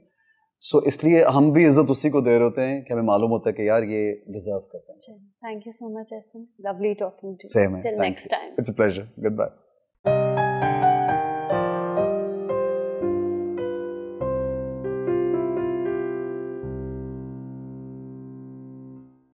सो so, इसलिए हम भी इज़्ज़त उसी को दे रहे होते हैं कि हमें मालूम होता है कि यार ये डिज़र्व करते हैं thank you so much Ahsan lovely talking to same next time it's pleasure good bye